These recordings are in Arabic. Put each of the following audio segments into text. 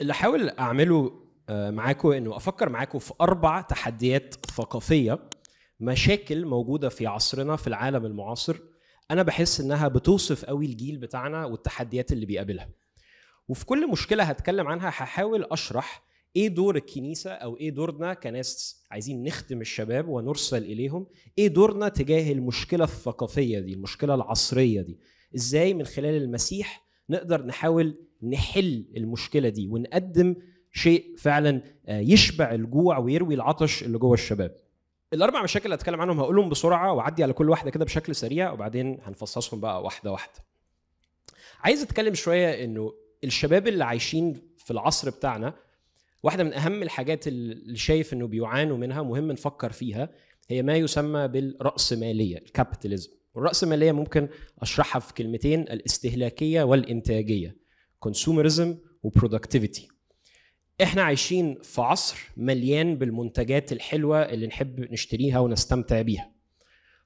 اللي حاول اعمله آه، معاكم انه افكر معاكم في اربع تحديات ثقافيه مشاكل موجوده في عصرنا في العالم المعاصر انا بحس انها بتوصف قوي الجيل بتاعنا والتحديات اللي بيقابلها وفي كل مشكله هتكلم عنها هحاول اشرح ايه دور الكنيسه او ايه دورنا كناس عايزين نخدم الشباب ونرسل اليهم ايه دورنا تجاه المشكله الثقافيه دي المشكله العصريه دي ازاي من خلال المسيح نقدر نحاول نحل المشكله دي ونقدم شيء فعلا آه، يشبع الجوع ويروي العطش اللي جوه الشباب الاربع مشاكل اللي هتكلم عنهم هقولهم بسرعه واعدي على كل واحده كده بشكل سريع وبعدين هنفصصهم بقى واحده واحده عايز اتكلم شويه انه الشباب اللي عايشين في العصر بتاعنا واحده من اهم الحاجات اللي شايف انه بيعانوا منها مهم نفكر فيها هي ما يسمى بالرأسماليه الكابيتاليزم والرأسماليه ممكن اشرحها في كلمتين الاستهلاكيه والانتاجيه كونسومرزم وبرودكتيفيتي احنا عايشين في عصر مليان بالمنتجات الحلوه اللي نحب نشتريها ونستمتع بيها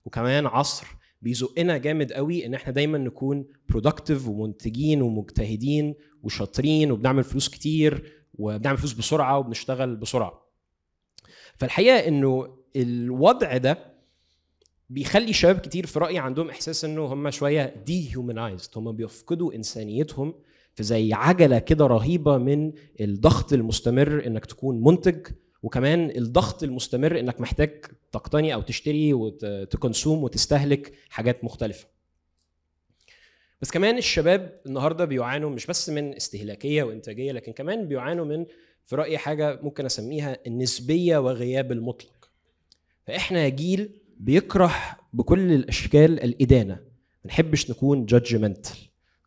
وكمان عصر بيزقنا جامد قوي ان احنا دايما نكون برودكتيف ومنتجين ومجتهدين وشاطرين وبنعمل فلوس كتير وبنعمل فلوس بسرعه وبنشتغل بسرعه فالحقيقه انه الوضع ده بيخلي شباب كتير في رايي عندهم احساس انه هم شويه هيومنايزد هم بيفقدوا انسانيتهم في زي عجله كده رهيبه من الضغط المستمر انك تكون منتج وكمان الضغط المستمر انك محتاج تقتني او تشتري وتكونسوم وتستهلك حاجات مختلفه بس كمان الشباب النهارده بيعانوا مش بس من استهلاكيه وانتاجيه لكن كمان بيعانوا من في رايي حاجه ممكن اسميها النسبيه وغياب المطلق فاحنا جيل بيكره بكل الاشكال الادانه ما نحبش نكون جادجمنتال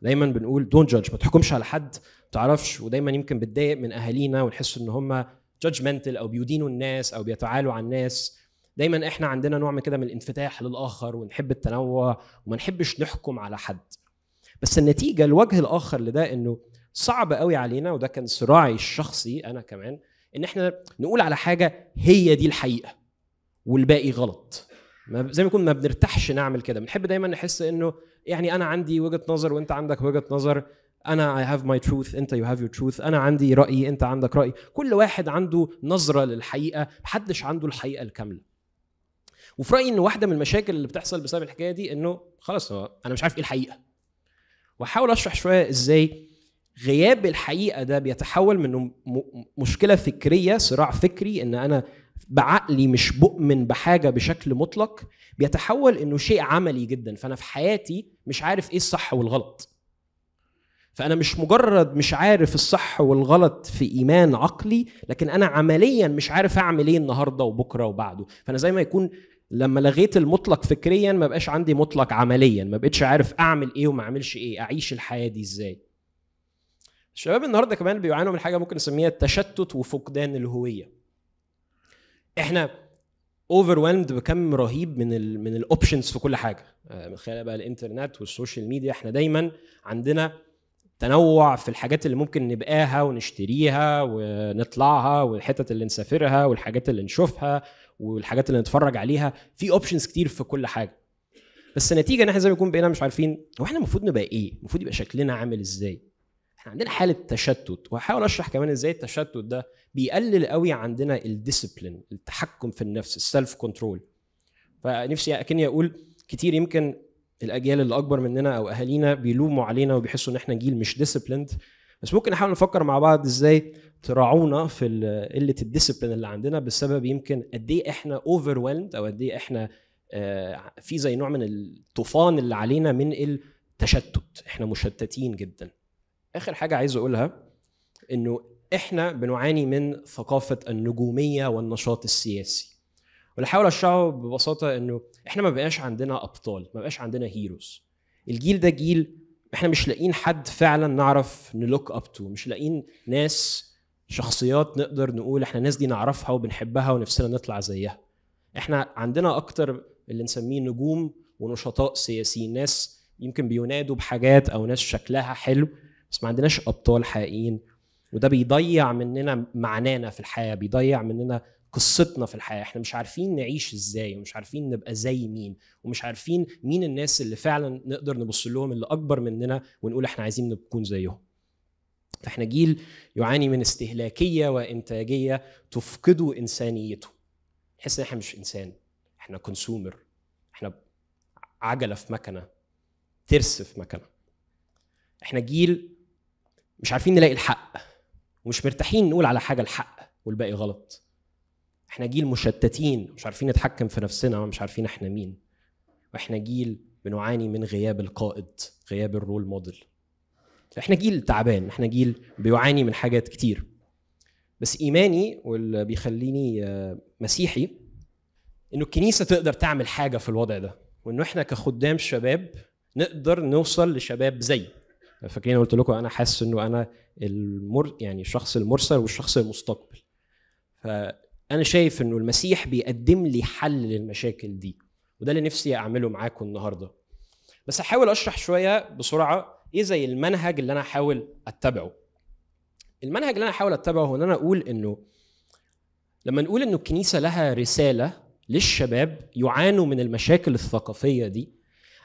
دايما بنقول دونت جادج ما تحكمش على حد ما تعرفش ودايما يمكن بتضايق من اهالينا ونحس ان هم جادجمنتال او بيدينوا الناس او بيتعالوا على الناس دايما احنا عندنا نوع من كده من الانفتاح للاخر ونحب التنوع وما نحبش نحكم على حد بس النتيجه الوجه الاخر لده انه صعب قوي علينا وده كان صراعي الشخصي انا كمان ان احنا نقول على حاجه هي دي الحقيقه والباقي غلط ما زي ما يكون ما بنرتاحش نعمل كده بنحب دايما نحس انه يعني انا عندي وجهه نظر وانت عندك وجهه نظر انا اي هاف ماي تروث انت يو هاف يور تروث انا عندي رايي انت عندك راي كل واحد عنده نظره للحقيقه محدش عنده الحقيقه الكامله وفي رايي ان واحده من المشاكل اللي بتحصل بسبب الحكايه دي انه خلاص انا مش عارف ايه الحقيقه واحاول اشرح شويه ازاي غياب الحقيقه ده بيتحول من مشكله فكريه صراع فكري ان انا بعقلي مش بؤمن بحاجه بشكل مطلق بيتحول انه شيء عملي جدا فانا في حياتي مش عارف ايه الصح والغلط فانا مش مجرد مش عارف الصح والغلط في ايمان عقلي لكن انا عمليا مش عارف اعمل ايه النهارده وبكره وبعده فانا زي ما يكون لما لغيت المطلق فكريا ما بقاش عندي مطلق عمليا ما بقتش عارف اعمل ايه وما اعملش ايه اعيش الحياه دي ازاي الشباب النهارده كمان بيعانوا من حاجه ممكن نسميها التشتت وفقدان الهويه احنا اوفرولمد بكم رهيب من الـ من الاوبشنز في كل حاجه آه، من خلال بقى الانترنت والسوشيال ميديا احنا دايما عندنا تنوع في الحاجات اللي ممكن نبقاها ونشتريها ونطلعها والحتت اللي نسافرها والحاجات اللي نشوفها والحاجات اللي نتفرج عليها في اوبشنز كتير في كل حاجه بس نتيجه ان احنا زي ما يكون بقينا مش عارفين هو احنا المفروض نبقى ايه المفروض يبقى شكلنا عامل ازاي احنا عندنا حاله تشتت وهحاول اشرح كمان ازاي التشتت ده بيقلل قوي عندنا الديسيبلين التحكم في النفس السلف كنترول فنفسي اكني اقول كتير يمكن الاجيال اللي اكبر مننا او اهالينا بيلوموا علينا وبيحسوا ان احنا جيل مش ديسيبليند بس ممكن نحاول نفكر مع بعض ازاي تراعونا في قله الديسيبلين اللي عندنا بسبب يمكن قد ايه احنا اوفر او قد ايه احنا آه، في زي نوع من الطوفان اللي علينا من التشتت احنا مشتتين جدا اخر حاجه عايز اقولها انه احنا بنعاني من ثقافه النجوميه والنشاط السياسي واللي احاول اشرحه ببساطه انه احنا ما بقاش عندنا ابطال ما بقاش عندنا هيروز الجيل ده جيل احنا مش لاقيين حد فعلا نعرف نلوك اب تو مش لاقيين ناس شخصيات نقدر نقول احنا الناس دي نعرفها وبنحبها ونفسنا نطلع زيها احنا عندنا اكتر اللي نسميه نجوم ونشطاء سياسيين ناس يمكن بينادوا بحاجات او ناس شكلها حلو بس ما عندناش ابطال حقيقيين وده بيضيع مننا معنانا في الحياه بيضيع مننا قصتنا في الحياه احنا مش عارفين نعيش ازاي ومش عارفين نبقى زي مين ومش عارفين مين الناس اللي فعلا نقدر نبص لهم اللي اكبر مننا ونقول احنا عايزين نكون زيهم فاحنا جيل يعاني من استهلاكيه وانتاجيه تفقده انسانيته نحس ان احنا مش انسان احنا كونسومر احنا عجله في مكنه ترس في مكنه احنا جيل مش عارفين نلاقي الحق ومش مرتاحين نقول على حاجه الحق والباقي غلط احنا جيل مشتتين مش عارفين نتحكم في نفسنا ومش عارفين احنا مين واحنا جيل بنعاني من غياب القائد غياب الرول موديل احنا جيل تعبان احنا جيل بيعاني من حاجات كتير بس ايماني واللي بيخليني آه، مسيحي انه الكنيسه تقدر تعمل حاجه في الوضع ده وانه احنا كخدام شباب نقدر نوصل لشباب زي فاكرين قلت لكم انا حاسس انه انا المر يعني الشخص المرسل والشخص المستقبل فانا شايف انه المسيح بيقدم لي حل للمشاكل دي وده اللي نفسي اعمله معاكم النهارده بس هحاول اشرح شويه بسرعه ايه زي المنهج اللي انا هحاول اتبعه المنهج اللي انا هحاول اتبعه هو ان انا اقول انه لما نقول انه الكنيسه لها رساله للشباب يعانوا من المشاكل الثقافيه دي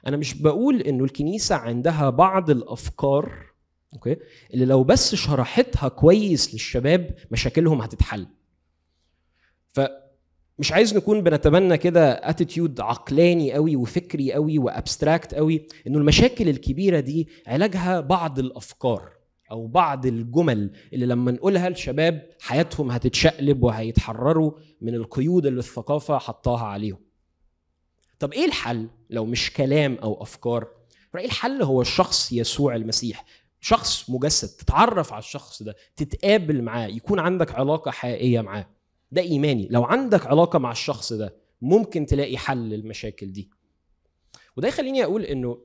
انا مش بقول انه الكنيسه عندها بعض الافكار اوكي اللي لو بس شرحتها كويس للشباب مشاكلهم هتتحل ف مش عايز نكون بنتبنى كده اتيتيود عقلاني قوي وفكري قوي وابستراكت قوي انه المشاكل الكبيره دي علاجها بعض الافكار او بعض الجمل اللي لما نقولها لشباب حياتهم هتتشقلب وهيتحرروا من القيود اللي الثقافه حطاها عليهم طب ايه الحل لو مش كلام او افكار ايه الحل هو الشخص يسوع المسيح شخص مجسد تتعرف على الشخص ده تتقابل معاه يكون عندك علاقه حقيقيه معاه ده ايماني لو عندك علاقه مع الشخص ده ممكن تلاقي حل للمشاكل دي وده يخليني اقول انه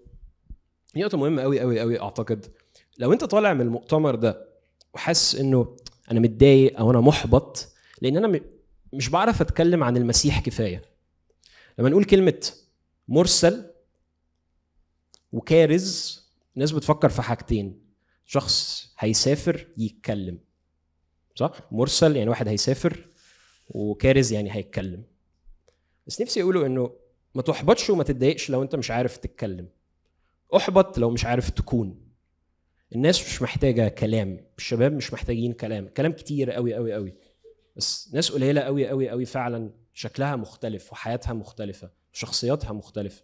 نقطه مهمه قوي قوي قوي اعتقد لو انت طالع من المؤتمر ده وحاسس انه انا متضايق او انا محبط لان انا مش بعرف اتكلم عن المسيح كفايه لما نقول كلمه مرسل وكارز الناس بتفكر في حاجتين شخص هيسافر يتكلم صح مرسل يعني واحد هيسافر وكارز يعني هيتكلم بس نفسي اقوله انه ما تحبطش وما تتضايقش لو انت مش عارف تتكلم احبط لو مش عارف تكون الناس مش محتاجه كلام الشباب مش محتاجين كلام كلام كتير قوي قوي قوي بس ناس قليله قوي قوي قوي فعلا شكلها مختلف وحياتها مختلفه شخصياتها مختلفه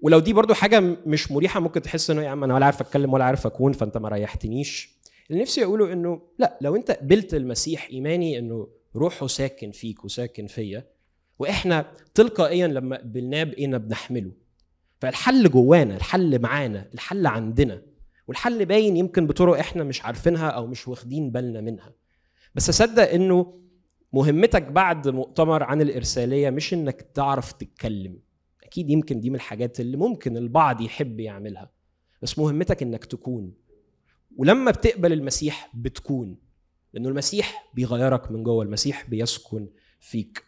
ولو دي برضو حاجه مش مريحه ممكن تحس انه يا عم انا ولا عارف اتكلم ولا عارف اكون فانت ما ريحتنيش اللي نفسي اقوله انه لا لو انت قبلت المسيح ايماني انه روحه ساكن فيك وساكن فيا واحنا تلقائيا لما قبلناه بقينا بنحمله فالحل جوانا الحل معانا الحل عندنا والحل باين يمكن بطرق احنا مش عارفينها او مش واخدين بالنا منها بس اصدق انه مهمتك بعد مؤتمر عن الارساليه مش انك تعرف تتكلم اكيد يمكن دي من الحاجات اللي ممكن البعض يحب يعملها بس مهمتك انك تكون ولما بتقبل المسيح بتكون لانه المسيح بيغيرك من جوه المسيح بيسكن فيك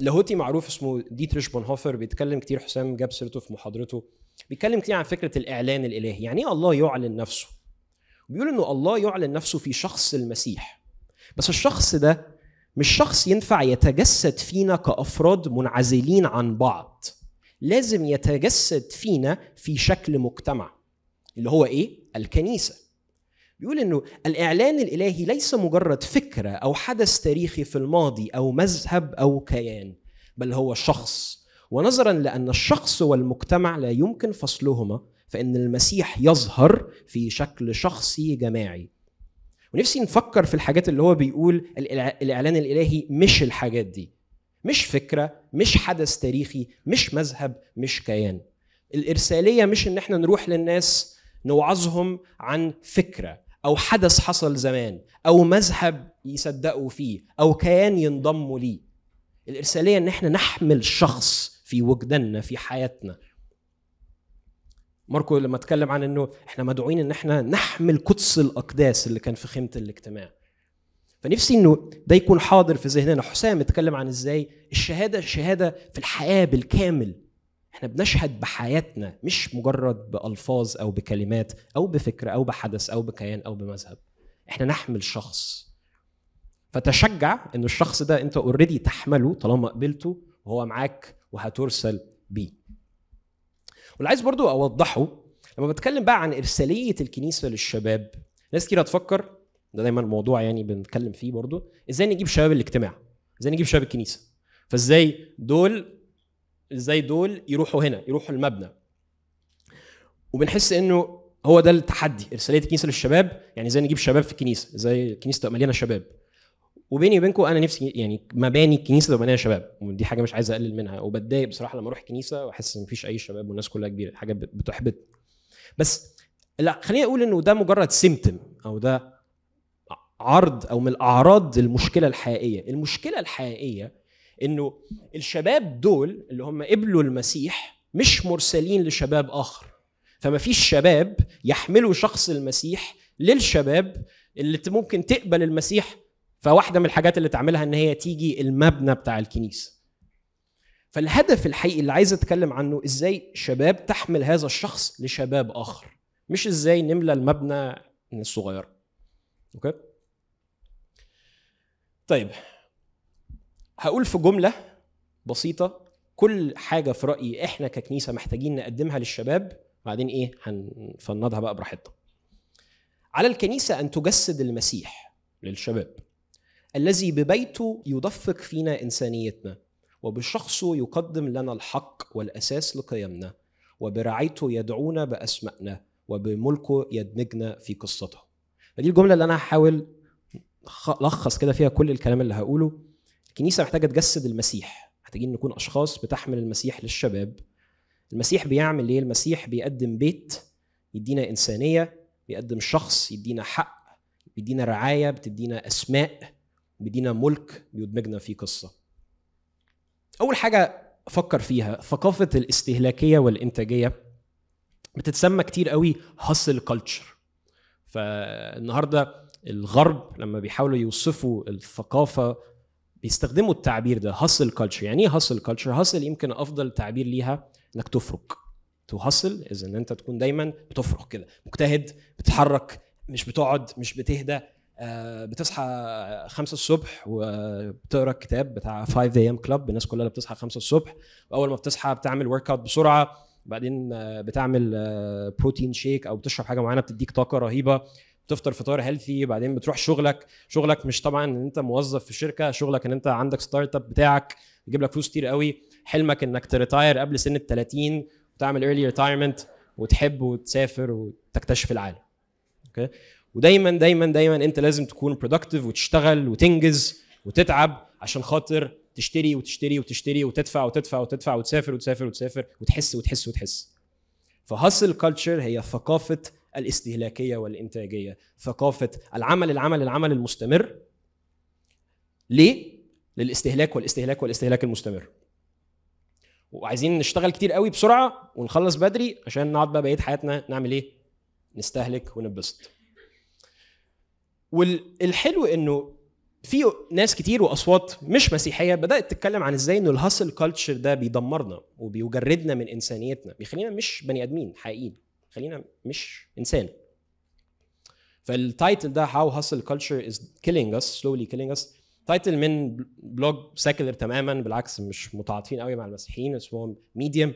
لاهوتي معروف اسمه ديتريش بونهوفر بيتكلم كتير حسام جاب سيرته في محاضرته بيتكلم كتير عن فكره الاعلان الالهي يعني ايه الله يعلن نفسه بيقول انه الله يعلن نفسه في شخص المسيح بس الشخص ده مش شخص ينفع يتجسد فينا كافراد منعزلين عن بعض لازم يتجسد فينا في شكل مجتمع اللي هو ايه الكنيسه بيقول انه الاعلان الالهي ليس مجرد فكره او حدث تاريخي في الماضي او مذهب او كيان بل هو شخص ونظرا لان الشخص والمجتمع لا يمكن فصلهما فان المسيح يظهر في شكل شخصي جماعي ونفسي نفكر في الحاجات اللي هو بيقول الاعلان الالهي مش الحاجات دي مش فكره مش حدث تاريخي مش مذهب مش كيان الارساليه مش ان احنا نروح للناس نوعظهم عن فكره او حدث حصل زمان او مذهب يصدقوا فيه او كيان ينضموا ليه الارساليه ان احنا نحمل شخص في وجداننا في حياتنا ماركو لما اتكلم عن انه احنا مدعوين ان احنا نحمل قدس الاقداس اللي كان في خيمه الاجتماع فنفسي انه ده يكون حاضر في ذهننا حسام اتكلم عن ازاي الشهاده شهاده في الحياه بالكامل احنا بنشهد بحياتنا مش مجرد بالفاظ او بكلمات او بفكر او بحدث او بكيان او بمذهب احنا نحمل شخص فتشجع ان الشخص ده انت اوريدي تحمله طالما قبلته وهو معاك وهترسل بيه واللي عايز برضو اوضحه لما بتكلم بقى عن ارساليه الكنيسه للشباب ناس كتير هتفكر ده دايما موضوع يعني بنتكلم فيه برضو ازاي نجيب شباب الاجتماع ازاي نجيب شباب الكنيسه فازاي دول ازاي دول يروحوا هنا يروحوا المبنى وبنحس انه هو ده التحدي ارساليه الكنيسه للشباب يعني ازاي نجيب شباب في الكنيسه ازاي الكنيسه تبقى مليانه شباب وبيني وبينكم انا نفسي يعني مباني الكنيسه تبقى شباب ودي حاجه مش عايز اقلل منها وبتضايق بصراحه لما اروح الكنيسه واحس ان مفيش اي شباب والناس كلها كبيره حاجه بتحبط بس لا خليني اقول انه ده مجرد سيمتم او ده عرض او من الاعراض المشكله الحقيقيه المشكله الحقيقيه انه الشباب دول اللي هم قبلوا المسيح مش مرسلين لشباب اخر فما فيش شباب يحملوا شخص المسيح للشباب اللي ممكن تقبل المسيح فواحده من الحاجات اللي تعملها ان هي تيجي المبنى بتاع الكنيسه فالهدف الحقيقي اللي عايز اتكلم عنه ازاي شباب تحمل هذا الشخص لشباب اخر مش ازاي نملى المبنى من الصغيره اوكي طيب هقول في جمله بسيطه كل حاجه في رايي احنا ككنيسه محتاجين نقدمها للشباب بعدين ايه هنفندها بقى براحتنا على الكنيسه ان تجسد المسيح للشباب الذي ببيته يدفق فينا انسانيتنا وبشخصه يقدم لنا الحق والاساس لقيمنا وبرعايته يدعونا باسمائنا وبملكه يدمجنا في قصته فدي الجمله اللي انا هحاول الخص كده فيها كل الكلام اللي هقوله الكنيسه محتاجه تجسد المسيح محتاجين نكون اشخاص بتحمل المسيح للشباب المسيح بيعمل ايه المسيح بيقدم بيت يدينا انسانيه بيقدم شخص يدينا حق بيدينا رعايه بتدينا اسماء بيدينا ملك بيدمجنا فيه قصه اول حاجه فكر فيها ثقافه الاستهلاكيه والانتاجيه بتتسمى كتير قوي هاسل كلتشر فالنهارده الغرب لما بيحاولوا يوصفوا الثقافه بيستخدموا التعبير ده هاسل كلتشر يعني ايه هاسل كلتشر هاسل يمكن افضل تعبير ليها انك تفرك تو هاسل از ان انت تكون دايما بتفرك كده مجتهد بتتحرك مش بتقعد مش بتهدى آه، بتصحى 5 الصبح وبتقرا الكتاب بتاع 5 ام كلاب الناس كلها بتصحى 5 الصبح واول ما بتصحى بتعمل ورك اوت بسرعه بعدين آه، بتعمل بروتين آه، شيك او بتشرب حاجه معينه بتديك طاقه رهيبه بتفطر فطار هيلثي بعدين بتروح شغلك شغلك مش طبعا ان انت موظف في شركه شغلك ان انت عندك ستارت اب بتاعك يجيب لك فلوس كتير قوي حلمك انك تريتاير قبل سن ال 30 وتعمل ايرلي ريتايرمنت وتحب وتسافر وتكتشف العالم اوكي okay. ودايما دايما دايما انت لازم تكون برودكتيف وتشتغل وتنجز وتتعب عشان خاطر تشتري وتشتري وتشتري وتدفع وتدفع وتدفع وتسافر وتسافر وتسافر وتحس وتحس وتحس فهاسل كلتشر هي ثقافه الاستهلاكيه والانتاجيه ثقافه العمل العمل العمل المستمر ليه للاستهلاك والاستهلاك والاستهلاك المستمر وعايزين نشتغل كتير قوي بسرعه ونخلص بدري عشان نقعد بقى بقيه حياتنا نعمل ايه نستهلك ونبسط والحلو انه في ناس كتير واصوات مش مسيحيه بدات تتكلم عن ازاي ان الهاسل كلتشر ده بيدمرنا وبيجردنا من انسانيتنا بيخلينا مش بني ادمين حقيقيين خلينا مش انسان فالتايتل ده هاو هاسل كلتشر از كيلينج اس سلولي كيلينج اس تايتل من بلوج سيكولر تماما بالعكس مش متعاطفين قوي مع المسيحيين اسمهم ميديوم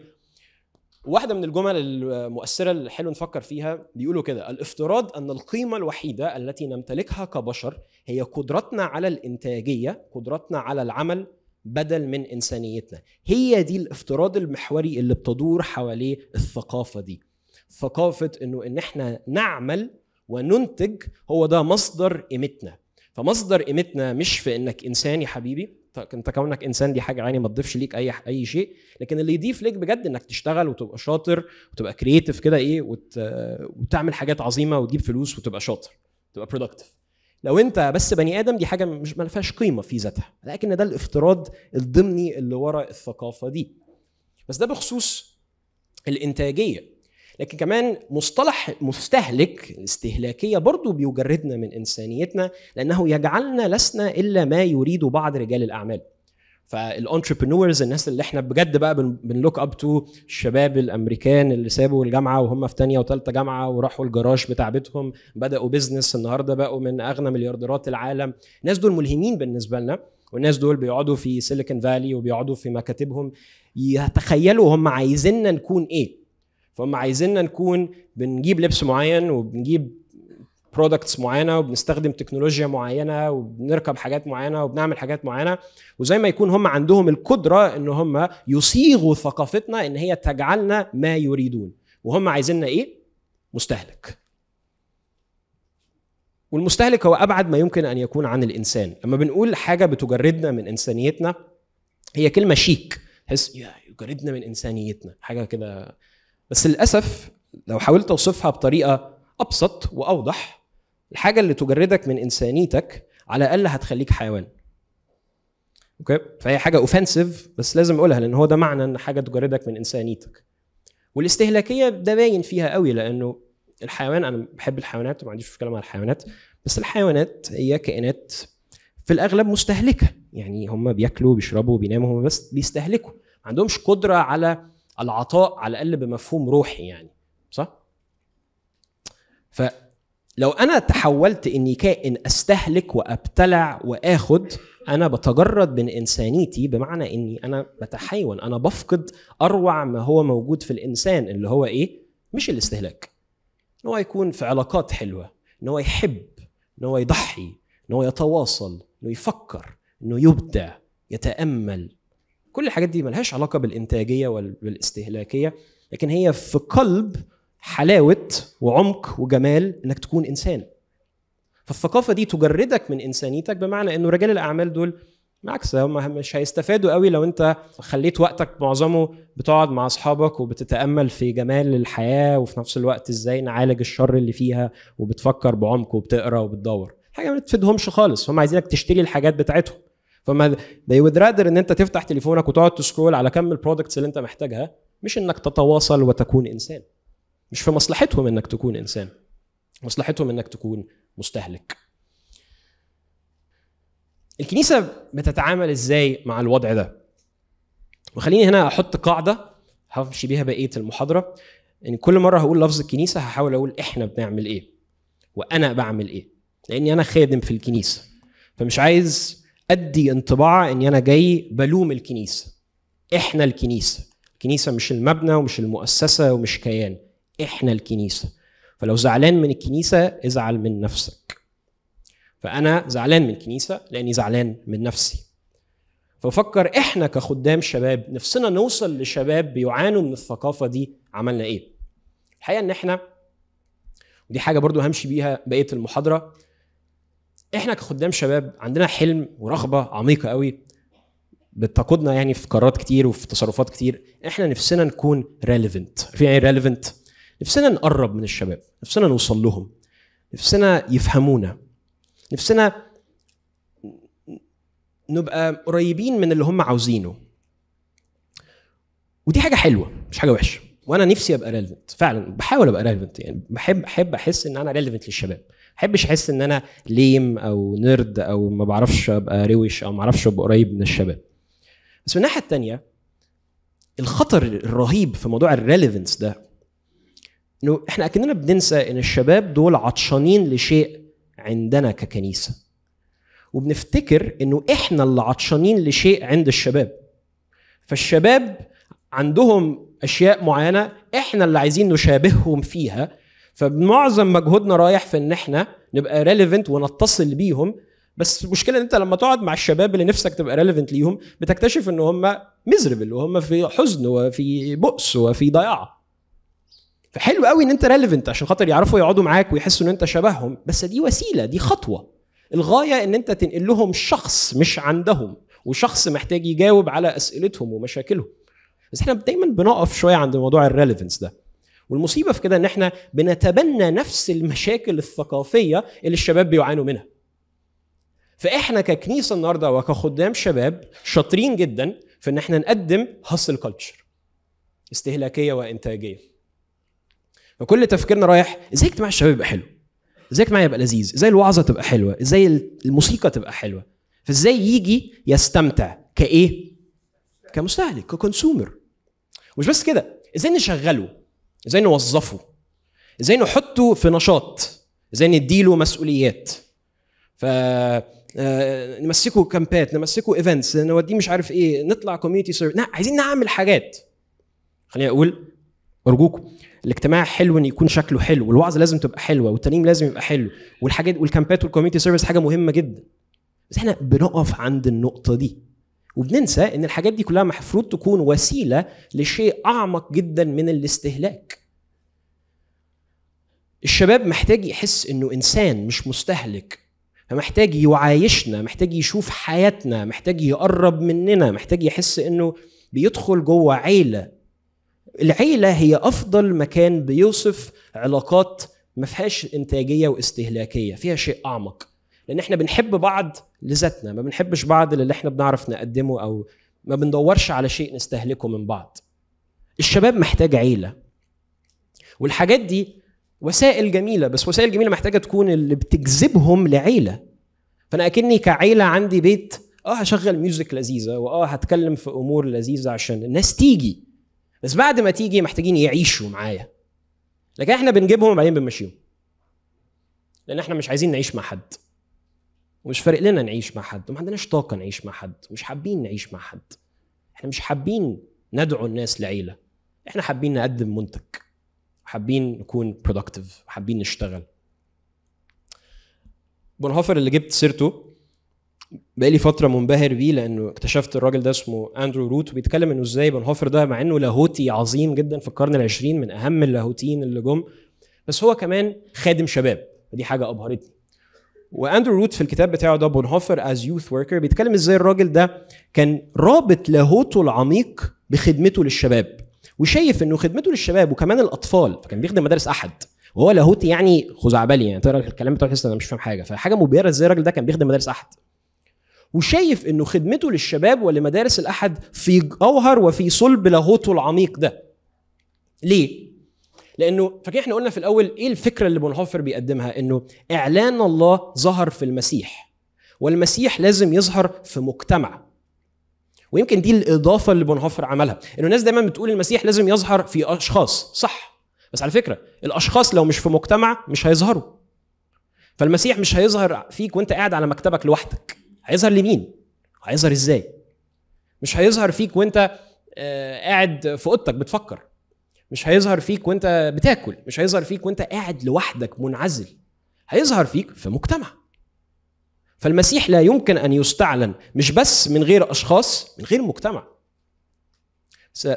واحده من الجمل المؤثره اللي حلو نفكر فيها بيقولوا كده الافتراض ان القيمه الوحيده التي نمتلكها كبشر هي قدرتنا على الانتاجيه قدرتنا على العمل بدل من انسانيتنا هي دي الافتراض المحوري اللي بتدور حواليه الثقافه دي ثقافه انه ان احنا نعمل وننتج هو ده مصدر قيمتنا فمصدر قيمتنا مش في انك انسان يا حبيبي انت كونك انسان دي حاجه يعني ما تضيفش ليك اي اي شيء لكن اللي يضيف ليك بجد انك تشتغل وتبقى شاطر وتبقى كرييتيف كده ايه وت... وتعمل حاجات عظيمه وتجيب فلوس وتبقى شاطر تبقى برودكتيف لو انت بس بني ادم دي حاجه مش ما فيهاش قيمه في ذاتها لكن ده الافتراض الضمني اللي ورا الثقافه دي بس ده بخصوص الانتاجيه لكن كمان مصطلح مستهلك الاستهلاكية برضو بيجردنا من إنسانيتنا لأنه يجعلنا لسنا إلا ما يريد بعض رجال الأعمال فالانتربرنورز الناس اللي احنا بجد بقى بنلوك اب تو الشباب الامريكان اللي سابوا الجامعه وهم في ثانيه وتالتة جامعه وراحوا الجراج بتاع بيتهم بداوا بيزنس النهارده بقوا من اغنى مليارديرات العالم الناس دول ملهمين بالنسبه لنا والناس دول بيقعدوا في سيليكون فالي وبيقعدوا في مكاتبهم يتخيلوا هم عايزيننا نكون ايه فهم عايزيننا نكون بنجيب لبس معين وبنجيب برودكتس معينه وبنستخدم تكنولوجيا معينه وبنركب حاجات معينه وبنعمل حاجات معينه وزي ما يكون هم عندهم القدره ان هم يصيغوا ثقافتنا ان هي تجعلنا ما يريدون وهم عايزيننا ايه مستهلك والمستهلك هو ابعد ما يمكن ان يكون عن الانسان لما بنقول حاجه بتجردنا من انسانيتنا هي كلمه شيك تحس يجردنا من انسانيتنا حاجه كده بس للاسف لو حاولت اوصفها بطريقه ابسط واوضح الحاجه اللي تجردك من انسانيتك على الاقل هتخليك حيوان اوكي فهي حاجه اوفنسيف بس لازم اقولها لان هو ده معنى ان حاجه تجردك من انسانيتك والاستهلاكيه ده باين فيها قوي لانه الحيوان انا بحب الحيوانات وما عنديش مشكله مع الحيوانات بس الحيوانات هي كائنات في الاغلب مستهلكه يعني هم بياكلوا بيشربوا بيناموا بس بيستهلكوا ما عندهمش قدره على العطاء على الاقل بمفهوم روحي يعني صح فلو انا تحولت اني كائن استهلك وابتلع واخد انا بتجرد من انسانيتي بمعنى اني انا بتحيون انا بفقد اروع ما هو موجود في الانسان اللي هو ايه مش الاستهلاك ان هو يكون في علاقات حلوه ان هو يحب ان هو يضحي ان هو يتواصل انه يفكر انه يبدع يتامل كل الحاجات دي ملهاش علاقه بالانتاجيه والاستهلاكيه لكن هي في قلب حلاوه وعمق وجمال انك تكون انسان فالثقافه دي تجردك من انسانيتك بمعنى انه رجال الاعمال دول بالعكس مش هيستفادوا قوي لو انت خليت وقتك معظمه بتقعد مع اصحابك وبتتامل في جمال الحياه وفي نفس الوقت ازاي نعالج الشر اللي فيها وبتفكر بعمق وبتقرا وبتدور حاجه ما تفيدهمش خالص هم عايزينك تشتري الحاجات بتاعتهم فما they would rather ان انت تفتح تليفونك وتقعد تسكرول على كم البرودكتس اللي انت محتاجها مش انك تتواصل وتكون انسان مش في مصلحتهم انك تكون انسان مصلحتهم انك تكون مستهلك الكنيسه بتتعامل ازاي مع الوضع ده وخليني هنا احط قاعده همشي بيها بقيه المحاضره ان يعني كل مره هقول لفظ الكنيسه هحاول اقول احنا بنعمل ايه وانا بعمل ايه لاني انا خادم في الكنيسه فمش عايز ادي انطباع اني انا جاي بلوم الكنيسه احنا الكنيسه الكنيسه مش المبنى ومش المؤسسه ومش كيان احنا الكنيسه فلو زعلان من الكنيسه ازعل من نفسك فانا زعلان من الكنيسه لاني زعلان من نفسي ففكر احنا كخدام شباب نفسنا نوصل لشباب بيعانوا من الثقافه دي عملنا ايه الحقيقه ان احنا ودي حاجه برضو همشي بيها بقيه المحاضره احنا كخدام شباب عندنا حلم ورغبه عميقه قوي بتقودنا يعني في قرارات كتير وفي تصرفات كتير احنا نفسنا نكون ريليفنت في يعني ريليفنت نفسنا نقرب من الشباب نفسنا نوصل لهم نفسنا يفهمونا نفسنا نبقى قريبين من اللي هم عاوزينه ودي حاجه حلوه مش حاجه وحشه وانا نفسي ابقى ريليفنت فعلا بحاول ابقى ريليفنت يعني بحب احب احس ان انا ريليفنت للشباب احبش احس ان انا ليم او نرد او ما بعرفش ابقى روش او ما اعرفش ابقى قريب من الشباب بس من الناحيه الثانيه الخطر الرهيب في موضوع الريليفنس ده انه احنا اكننا بننسى ان الشباب دول عطشانين لشيء عندنا ككنيسه وبنفتكر انه احنا اللي عطشانين لشيء عند الشباب فالشباب عندهم اشياء معينه احنا اللي عايزين نشابههم فيها فمعظم مجهودنا رايح في ان احنا نبقى ريليفنت ونتصل بيهم بس المشكله ان انت لما تقعد مع الشباب اللي نفسك تبقى ريليفنت ليهم بتكتشف ان هم ميزربل وهم في حزن وفي بؤس وفي ضياع فحلو قوي ان انت ريليفنت عشان خاطر يعرفوا يقعدوا معاك ويحسوا ان انت شبههم بس دي وسيله دي خطوه الغايه ان انت تنقل لهم شخص مش عندهم وشخص محتاج يجاوب على اسئلتهم ومشاكلهم بس احنا دايما بنقف شويه عند موضوع الريليفنس ده والمصيبه في كده ان احنا بنتبنى نفس المشاكل الثقافيه اللي الشباب بيعانوا منها فاحنا ككنيسه النهارده وكخدام شباب شاطرين جدا في ان احنا نقدم هاسل كلتشر استهلاكيه وانتاجيه فكل تفكيرنا رايح ازاي اجتماع الشباب يبقى حلو ازاي اجتماع يبقى لذيذ ازاي الوعظه تبقى حلوه ازاي الموسيقى تبقى حلوه فازاي يجي يستمتع كايه كمستهلك ككونسومر مش بس كده ازاي نشغله ازاي نوظفه ازاي نحطه في نشاط ازاي نديله مسؤوليات ف آه، نمسكه كامبات نمسكه ايفنتس نوديه مش عارف ايه نطلع كوميونتي لا عايزين نعمل حاجات خليني اقول ارجوكم الاجتماع حلو ان يكون شكله حلو والوعظ لازم تبقى حلوه والتنيم لازم يبقى حلو والحاجات والكامبات والكوميونتي سيرفيس حاجه مهمه جدا بس احنا بنقف عند النقطه دي وبننسى ان الحاجات دي كلها المفروض تكون وسيله لشيء اعمق جدا من الاستهلاك الشباب محتاج يحس انه انسان مش مستهلك فمحتاج يعايشنا محتاج يشوف حياتنا محتاج يقرب مننا محتاج يحس انه بيدخل جوه عيله العيله هي افضل مكان بيوصف علاقات ما فيهاش انتاجيه واستهلاكيه فيها شيء اعمق لان احنا بنحب بعض لذاتنا ما بنحبش بعض للي احنا بنعرف نقدمه او ما بندورش على شيء نستهلكه من بعض الشباب محتاج عيله والحاجات دي وسائل جميله بس وسائل جميله محتاجه تكون اللي بتجذبهم لعيله فانا اكني كعيله عندي بيت اه هشغل ميوزك لذيذه واه هتكلم في امور لذيذه عشان الناس تيجي بس بعد ما تيجي محتاجين يعيشوا معايا لكن احنا بنجيبهم وبعدين بنمشيهم لان احنا مش عايزين نعيش مع حد ومش فارق لنا نعيش مع حد وما عندناش طاقه نعيش مع حد ومش حابين نعيش مع حد احنا مش حابين ندعو الناس لعيله احنا حابين نقدم منتج حابين نكون برودكتيف حابين نشتغل بونهوفر اللي جبت سيرته بقالي فتره منبهر بيه لانه اكتشفت الراجل ده اسمه اندرو روت وبيتكلم انه ازاي بونهوفر ده مع انه لاهوتي عظيم جدا في القرن العشرين من اهم اللاهوتيين اللي جم بس هو كمان خادم شباب ودي حاجه ابهرتني واندرو روت في الكتاب بتاعه ده بونهوفر از يوث وركر بيتكلم ازاي الراجل ده كان رابط لاهوته العميق بخدمته للشباب وشايف انه خدمته للشباب وكمان الاطفال فكان بيخدم مدارس احد وهو لاهوتي يعني خزعبلي يعني تقرا طيب الكلام بتاعه انا مش فاهم حاجه فحاجه مبهره ازاي الراجل ده كان بيخدم مدارس احد وشايف انه خدمته للشباب ولمدارس الاحد في جوهر وفي صلب لاهوته العميق ده ليه لانه فاكرين احنا قلنا في الاول ايه الفكره اللي بونهوفر بيقدمها انه اعلان الله ظهر في المسيح والمسيح لازم يظهر في مجتمع ويمكن دي الاضافه اللي بونهوفر عملها انه الناس دايما بتقول المسيح لازم يظهر في اشخاص صح بس على فكره الاشخاص لو مش في مجتمع مش هيظهروا فالمسيح مش هيظهر فيك وانت قاعد على مكتبك لوحدك هيظهر لمين هيظهر ازاي مش هيظهر فيك وانت آه، قاعد في اوضتك بتفكر مش هيظهر فيك وانت بتاكل مش هيظهر فيك وانت قاعد لوحدك منعزل هيظهر فيك في مجتمع فالمسيح لا يمكن ان يستعلن مش بس من غير اشخاص من غير مجتمع س...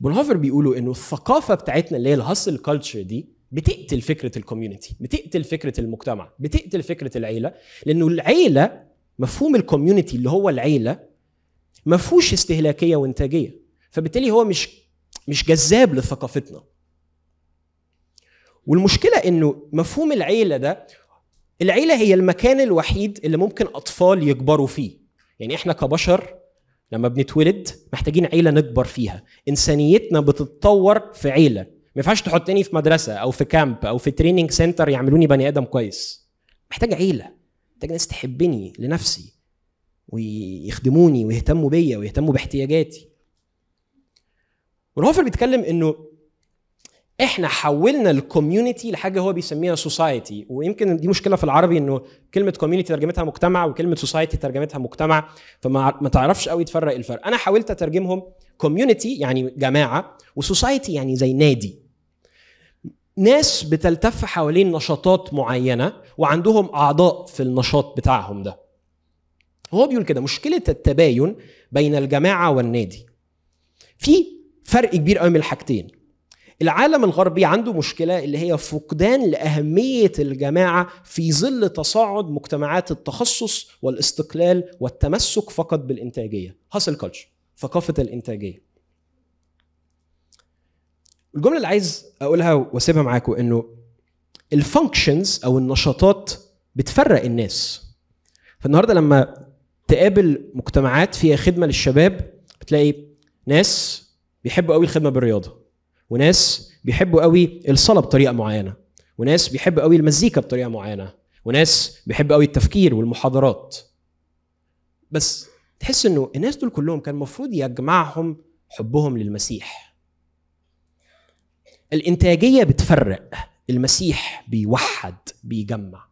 بونهوفر بيقولوا انه الثقافه بتاعتنا اللي هي الهاسل كلتشر دي بتقتل فكره الكوميونتي بتقتل فكره المجتمع بتقتل فكره العيله لانه العيله مفهوم الكوميونتي اللي هو العيله ما فيهوش استهلاكيه وانتاجيه فبالتالي هو مش مش جذاب لثقافتنا والمشكله انه مفهوم العيله ده العيله هي المكان الوحيد اللي ممكن اطفال يكبروا فيه يعني احنا كبشر لما بنتولد محتاجين عيله نكبر فيها انسانيتنا بتتطور في عيله ما ينفعش تحطني في مدرسه او في كامب او في تريننج سنتر يعملوني بني ادم كويس محتاج عيله محتاج ناس تحبني لنفسي ويخدموني ويهتموا بيا ويهتموا باحتياجاتي ونهوفر بيتكلم انه احنا حولنا الكوميونتي لحاجه هو بيسميها سوسايتي ويمكن دي مشكله في العربي انه كلمه كوميونتي ترجمتها مجتمع وكلمه سوسايتي ترجمتها مجتمع فما تعرفش قوي تفرق الفرق انا حاولت اترجمهم كوميونتي يعني جماعه وسوسايتي يعني زي نادي ناس بتلتف حوالين نشاطات معينه وعندهم اعضاء في النشاط بتاعهم ده هو بيقول كده مشكله التباين بين الجماعه والنادي في فرق كبير قوي من الحاجتين العالم الغربي عنده مشكلة اللي هي فقدان لأهمية الجماعة في ظل تصاعد مجتمعات التخصص والاستقلال والتمسك فقط بالإنتاجية هاسل كلتشر ثقافة الإنتاجية الجملة اللي عايز أقولها وأسيبها معاكم إنه الفانكشنز أو النشاطات بتفرق الناس فالنهاردة لما تقابل مجتمعات فيها خدمة للشباب بتلاقي ناس بيحبوا قوي الخدمه بالرياضه وناس بيحبوا قوي الصلاه بطريقه معينه وناس بيحبوا قوي المزيكا بطريقه معينه وناس بيحبوا قوي التفكير والمحاضرات بس تحس انه الناس دول كلهم كان المفروض يجمعهم حبهم للمسيح الانتاجيه بتفرق المسيح بيوحد بيجمع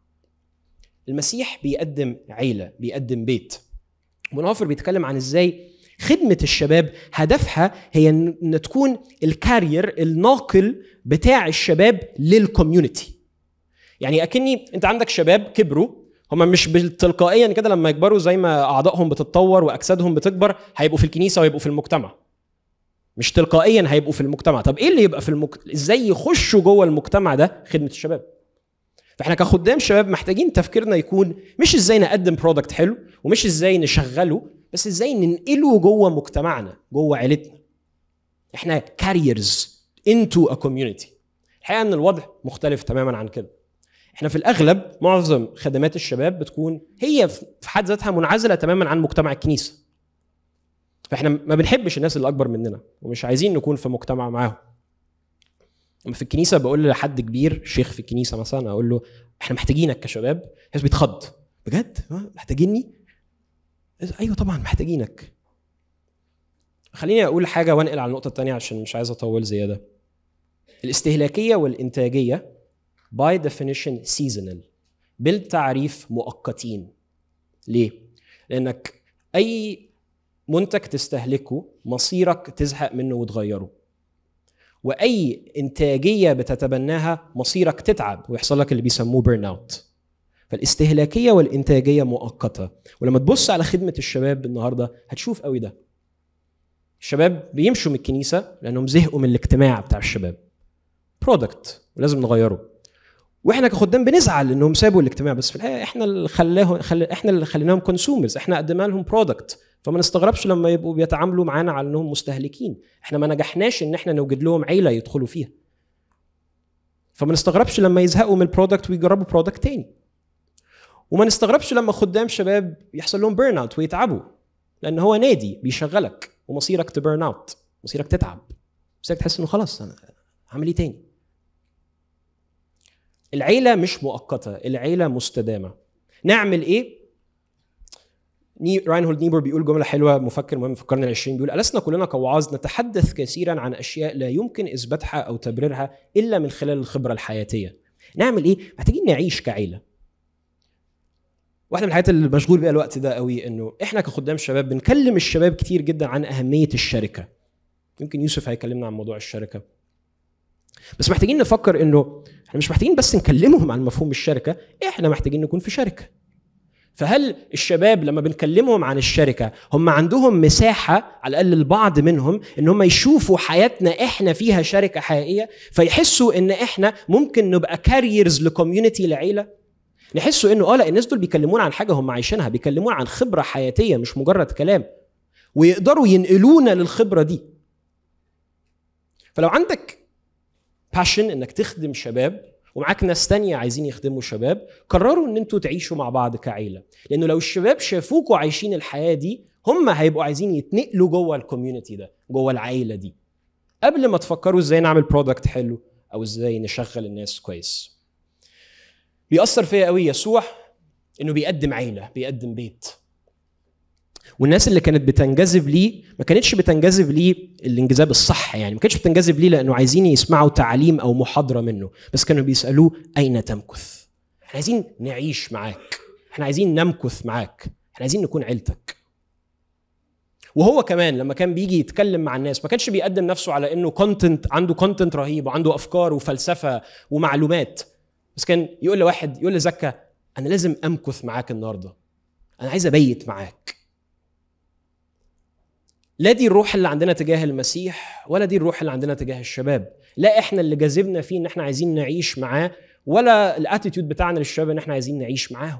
المسيح بيقدم عيله بيقدم بيت منافر بيتكلم عن ازاي خدمه الشباب هدفها هي ان تكون الكارير الناقل بتاع الشباب للكوميونتي يعني اكني انت عندك شباب كبروا هما مش تلقائيا كده لما يكبروا زي ما اعضائهم بتتطور واجسادهم بتكبر هيبقوا في الكنيسه ويبقوا في المجتمع مش تلقائيا هيبقوا في المجتمع طب ايه اللي يبقى في المجتمع ازاي يخشوا جوه المجتمع ده خدمه الشباب فاحنا كخدام شباب محتاجين تفكيرنا يكون مش ازاي نقدم برودكت حلو ومش ازاي نشغله بس ازاي ننقله جوه مجتمعنا جوه عيلتنا احنا كاريرز انتو ا كوميونتي الحقيقه ان الوضع مختلف تماما عن كده احنا في الاغلب معظم خدمات الشباب بتكون هي في حد ذاتها منعزله تماما عن مجتمع الكنيسه فاحنا ما بنحبش الناس اللي اكبر مننا ومش عايزين نكون في مجتمع معاهم في الكنيسه بقول لحد كبير شيخ في الكنيسه مثلا اقول له احنا محتاجينك كشباب الناس بيتخض بجد محتاجيني ايوه طبعا محتاجينك خليني اقول حاجه وانقل على النقطه الثانيه عشان مش عايز اطول زياده الاستهلاكيه والانتاجيه باي ديفينيشن سيزونال بالتعريف مؤقتين ليه لانك اي منتج تستهلكه مصيرك تزهق منه وتغيره واي انتاجيه بتتبناها مصيرك تتعب ويحصل لك اللي بيسموه بيرن اوت فالاستهلاكيه والانتاجيه مؤقته ولما تبص على خدمه الشباب النهارده هتشوف قوي ده الشباب بيمشوا من الكنيسه لانهم زهقوا من الاجتماع بتاع الشباب برودكت ولازم نغيره واحنا كخدام بنزعل انهم سابوا الاجتماع بس في الحقيقه احنا اللي خلاهم خل... احنا اللي خليناهم كونسيومرز احنا قدمنا لهم برودكت فما نستغربش لما يبقوا بيتعاملوا معانا على انهم مستهلكين احنا ما نجحناش ان احنا نوجد لهم عيله يدخلوا فيها فما نستغربش لما يزهقوا من البرودكت ويجربوا برودكت تاني وما نستغربش لما خدام شباب يحصل لهم بيرن اوت ويتعبوا لان هو نادي بيشغلك ومصيرك تبيرن اوت مصيرك تتعب مصيرك تحس انه خلاص انا هعمل ايه تاني العيله مش مؤقته العيله مستدامه نعمل ايه ني... راين هولد نيبور بيقول جمله حلوه مفكر مهم في القرن العشرين بيقول ألسنا كلنا كوعاظ نتحدث كثيرا عن أشياء لا يمكن إثباتها أو تبريرها إلا من خلال الخبرة الحياتية نعمل إيه؟ محتاجين نعيش كعيلة واحدة من الحاجات اللي مشغول بيها الوقت ده قوي إنه إحنا كخدام شباب بنكلم الشباب كتير جدا عن أهمية الشركة يمكن يوسف هيكلمنا عن موضوع الشركة بس محتاجين نفكر إنه إحنا مش محتاجين بس نكلمهم عن مفهوم الشركة إحنا محتاجين نكون في شركة فهل الشباب لما بنكلمهم عن الشركه هم عندهم مساحه على الاقل البعض منهم ان هم يشوفوا حياتنا احنا فيها شركه حقيقيه فيحسوا ان احنا ممكن نبقى كاريرز لكوميونتي لعيله نحسوا انه اه لا الناس دول بيكلمونا عن حاجه هم عايشينها بيكلمونا عن خبره حياتيه مش مجرد كلام ويقدروا ينقلونا للخبره دي فلو عندك باشن انك تخدم شباب ومعاك ناس تانية عايزين يخدموا الشباب قرروا ان انتوا تعيشوا مع بعض كعيلة لانه لو الشباب شافوكوا عايشين الحياة دي هم هيبقوا عايزين يتنقلوا جوه الكوميونتي ده جوه العيلة دي قبل ما تفكروا ازاي نعمل برودكت حلو او ازاي نشغل الناس كويس بيأثر فيا قوي يسوع انه بيقدم عيلة بيقدم بيت والناس اللي كانت بتنجذب ليه ما كانتش بتنجذب ليه الانجذاب الصح يعني ما كانتش بتنجذب ليه لانه عايزين يسمعوا تعليم او محاضره منه بس كانوا بيسالوه اين تمكث احنا عايزين نعيش معاك احنا عايزين نمكث معاك احنا عايزين نكون عيلتك وهو كمان لما كان بيجي يتكلم مع الناس ما كانش بيقدم نفسه على انه كونتنت عنده كونتنت رهيب وعنده افكار وفلسفه ومعلومات بس كان يقول لواحد يقول لزكا انا لازم امكث معاك النهارده انا عايز ابيت معاك لا دي الروح اللي عندنا تجاه المسيح ولا دي الروح اللي عندنا تجاه الشباب لا احنا اللي جاذبنا فيه ان احنا عايزين نعيش معاه ولا الاتيتيود بتاعنا للشباب ان احنا عايزين نعيش معاهم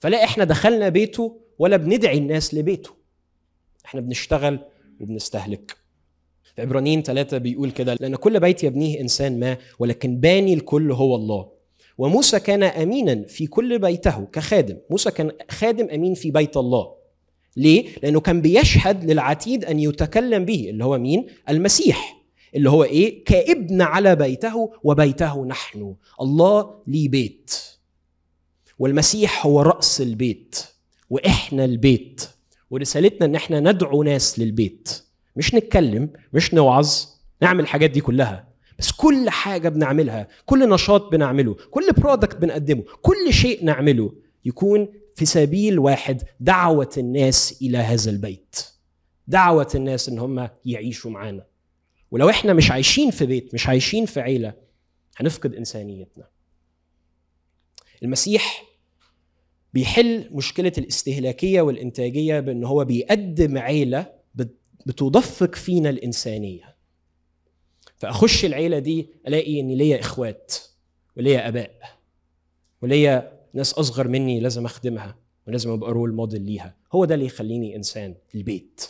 فلا احنا دخلنا بيته ولا بندعي الناس لبيته احنا بنشتغل وبنستهلك في عبرانيين ثلاثة بيقول كده لأن كل بيت يبنيه إنسان ما ولكن باني الكل هو الله وموسى كان أمينا في كل بيته كخادم موسى كان خادم أمين في بيت الله ليه؟ لأنه كان بيشهد للعتيد أن يتكلم به اللي هو مين؟ المسيح اللي هو إيه؟ كابن على بيته وبيته نحن الله لي بيت والمسيح هو رأس البيت وإحنا البيت ورسالتنا إن إحنا ندعو ناس للبيت مش نتكلم مش نوعظ نعمل الحاجات دي كلها بس كل حاجة بنعملها كل نشاط بنعمله كل برودكت بنقدمه كل شيء نعمله يكون في سبيل واحد دعوة الناس إلى هذا البيت دعوة الناس إن هم يعيشوا معانا ولو إحنا مش عايشين في بيت مش عايشين في عيلة هنفقد إنسانيتنا المسيح بيحل مشكلة الاستهلاكية والإنتاجية بأن هو بيقدم عيلة بتدفق فينا الإنسانية فأخش العيلة دي ألاقي أن ليا إخوات وليا أباء وليا ناس اصغر مني لازم اخدمها ولازم ابقى رول موديل ليها هو ده اللي يخليني انسان البيت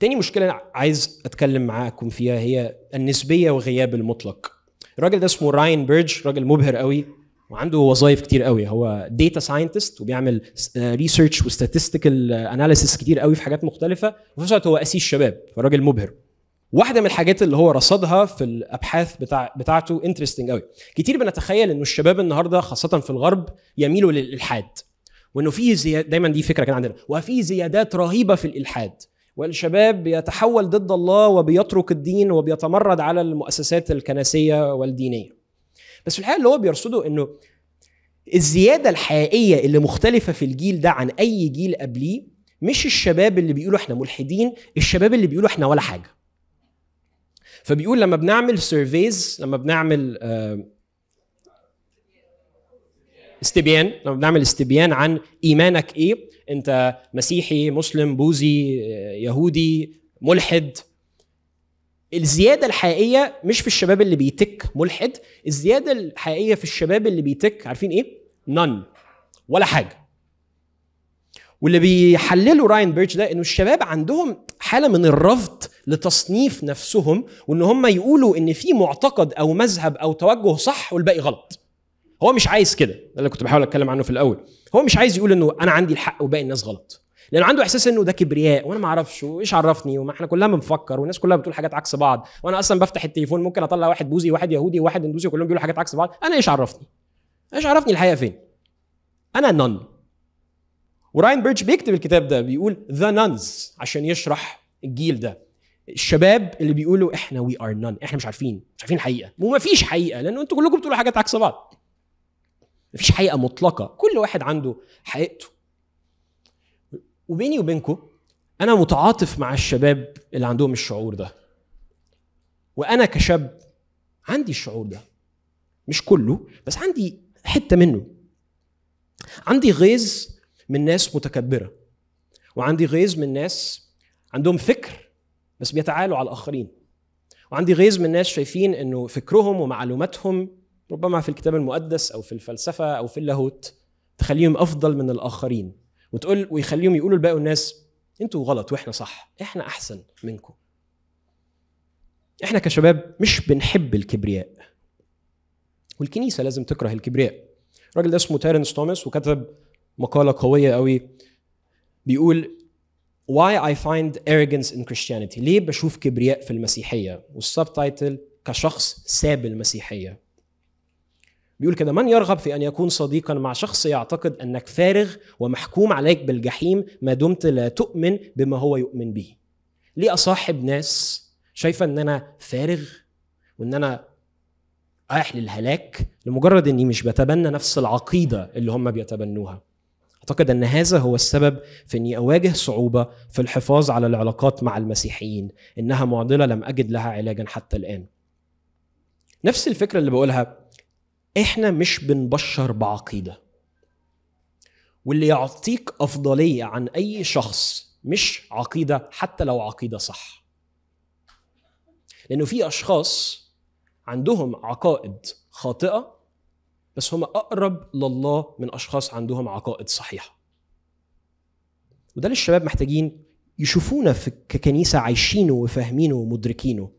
تاني مشكله عايز اتكلم معاكم فيها هي النسبيه وغياب المطلق الراجل ده اسمه راين بيرج راجل مبهر قوي وعنده وظائف كتير قوي هو داتا ساينتست وبيعمل ريسيرش وستاتستيكال اناليسيس كتير قوي في حاجات مختلفه وفي نفس الوقت هو اسيس شباب فراجل مبهر واحده من الحاجات اللي هو رصدها في الابحاث بتاع بتاعته انترستنج قوي كتير بنتخيل انه الشباب النهارده خاصه في الغرب يميلوا للالحاد وانه في زياد دايما دي فكره كان عندنا وفي زيادات رهيبه في الالحاد والشباب بيتحول ضد الله وبيترك الدين وبيتمرد على المؤسسات الكنسيه والدينيه بس في الحقيقه اللي هو بيرصده انه الزياده الحقيقيه اللي مختلفه في الجيل ده عن اي جيل قبليه مش الشباب اللي بيقولوا احنا ملحدين الشباب اللي بيقولوا احنا ولا حاجه فبيقول لما بنعمل سيرفيز لما بنعمل آه، استبيان لما بنعمل استبيان عن ايمانك ايه انت مسيحي مسلم بوذي آه، يهودي ملحد الزياده الحقيقيه مش في الشباب اللي بيتك ملحد الزياده الحقيقيه في الشباب اللي بيتك عارفين ايه نن ولا حاجه واللي بيحللوا راين بيرتش ده انه الشباب عندهم حاله من الرفض لتصنيف نفسهم وان هم يقولوا ان في معتقد او مذهب او توجه صح والباقي غلط هو مش عايز كده ده اللي كنت بحاول اتكلم عنه في الاول هو مش عايز يقول انه انا عندي الحق وباقي الناس غلط لانه عنده احساس انه ده كبرياء وانا ما اعرفش وايش عرفني وما احنا كلنا بنفكر والناس كلها بتقول حاجات عكس بعض وانا اصلا بفتح التليفون ممكن اطلع واحد بوذي واحد يهودي واحد اندوسي كلهم بيقولوا حاجات عكس بعض انا ايش عرفني ايش عرفني الحقيقه فين انا نن وراين بيرج بيكتب الكتاب ده بيقول ذا نانز عشان يشرح الجيل ده الشباب اللي بيقولوا احنا وي ار نان احنا مش عارفين مش عارفين الحقيقه وما فيش حقيقه لان انتوا كلكم بتقولوا حاجات عكس بعض مفيش حقيقه مطلقه كل واحد عنده حقيقته وبيني وبينكم انا متعاطف مع الشباب اللي عندهم الشعور ده وانا كشاب عندي الشعور ده مش كله بس عندي حته منه عندي غيظ من ناس متكبره وعندي غيظ من ناس عندهم فكر بس بيتعالوا على الاخرين وعندي غيظ من ناس شايفين انه فكرهم ومعلوماتهم ربما في الكتاب المقدس او في الفلسفه او في اللاهوت تخليهم افضل من الاخرين وتقول ويخليهم يقولوا لباقي الناس انتوا غلط واحنا صح احنا احسن منكم احنا كشباب مش بنحب الكبرياء والكنيسه لازم تكره الكبرياء الراجل ده اسمه تيرنس توماس وكتب مقاله قويه قوي بيقول Why I find arrogance in Christianity ليه بشوف كبرياء في المسيحيه والسبتايتل كشخص ساب المسيحيه بيقول كده من يرغب في ان يكون صديقا مع شخص يعتقد انك فارغ ومحكوم عليك بالجحيم ما دمت لا تؤمن بما هو يؤمن به ليه اصاحب ناس شايفه ان انا فارغ وان انا رايح للهلاك لمجرد اني مش بتبنى نفس العقيده اللي هم بيتبنوها اعتقد ان هذا هو السبب في اني اواجه صعوبه في الحفاظ على العلاقات مع المسيحيين انها معضله لم اجد لها علاجا حتى الان نفس الفكره اللي بقولها احنا مش بنبشر بعقيده واللي يعطيك افضليه عن اي شخص مش عقيده حتى لو عقيده صح لانه في اشخاص عندهم عقائد خاطئه بس هم اقرب لله من اشخاص عندهم عقائد صحيحه وده اللي الشباب محتاجين يشوفونا في ككنيسه عايشينه وفاهمينه ومدركينه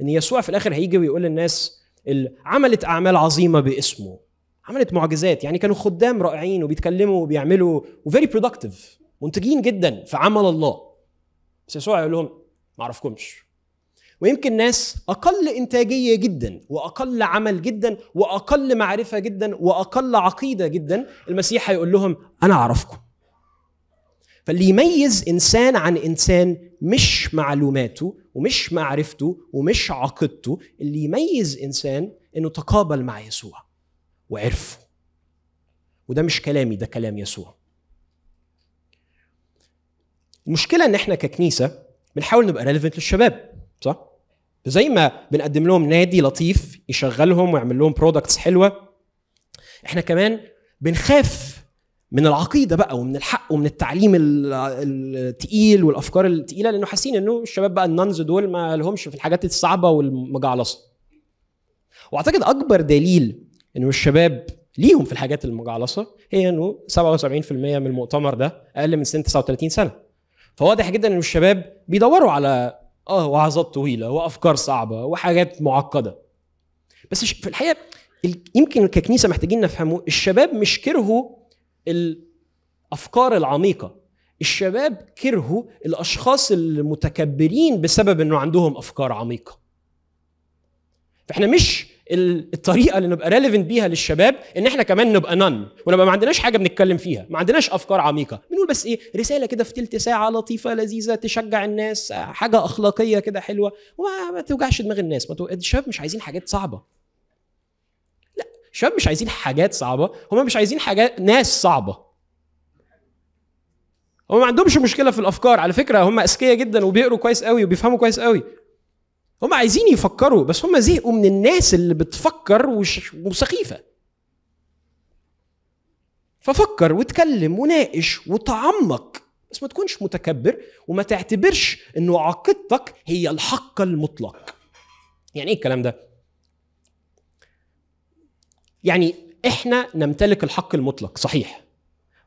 ان يسوع في الاخر هيجي ويقول للناس اللي عملت اعمال عظيمه باسمه عملت معجزات يعني كانوا خدام رائعين وبيتكلموا وبيعملوا وفيري برودكتيف منتجين جدا في عمل الله بس يسوع يقول لهم ما اعرفكمش ويمكن ناس اقل انتاجيه جدا واقل عمل جدا واقل معرفه جدا واقل عقيده جدا المسيح هيقول لهم انا اعرفكم فاللي يميز انسان عن انسان مش معلوماته ومش معرفته ومش عقيدته اللي يميز انسان انه تقابل مع يسوع وعرفه وده مش كلامي ده كلام يسوع المشكله ان احنا ككنيسه بنحاول نبقى ريليفنت للشباب صح زي ما بنقدم لهم نادي لطيف يشغلهم ويعمل لهم برودكتس حلوه احنا كمان بنخاف من العقيده بقى ومن الحق ومن التعليم التقيل والافكار التقيله لانه حاسين انه الشباب بقى النانز دول ما لهمش في الحاجات الصعبه والمجعلصه. واعتقد اكبر دليل انه الشباب ليهم في الحاجات المجعلصه هي انه 77% من المؤتمر ده اقل من سن 39 سنه. فواضح جدا ان الشباب بيدوروا على اه وعظات طويله وافكار صعبه وحاجات معقده بس في الحقيقه يمكن ككنيسه محتاجين نفهمه الشباب مش كرهوا الافكار العميقه الشباب كرهوا الاشخاص المتكبرين بسبب انه عندهم افكار عميقه فاحنا مش الطريقه اللي نبقى ريليفنت بيها للشباب ان احنا كمان نبقى نن ونبقى ما عندناش حاجه بنتكلم فيها ما عندناش افكار عميقه بنقول بس ايه رساله كده في تلت ساعه لطيفه لذيذه تشجع الناس حاجه اخلاقيه كده حلوه وما توجعش دماغ الناس ما تو... الشباب مش عايزين حاجات صعبه لا الشباب مش عايزين حاجات صعبه هم مش عايزين حاجات ناس صعبه هم ما عندهمش مشكله في الافكار على فكره هم اذكياء جدا وبيقروا كويس قوي وبيفهموا كويس قوي هم عايزين يفكروا بس هم زهقوا من الناس اللي بتفكر وسخيفه ففكر واتكلم وناقش وتعمق بس ما تكونش متكبر وما تعتبرش انه عقيدتك هي الحق المطلق يعني ايه الكلام ده يعني احنا نمتلك الحق المطلق صحيح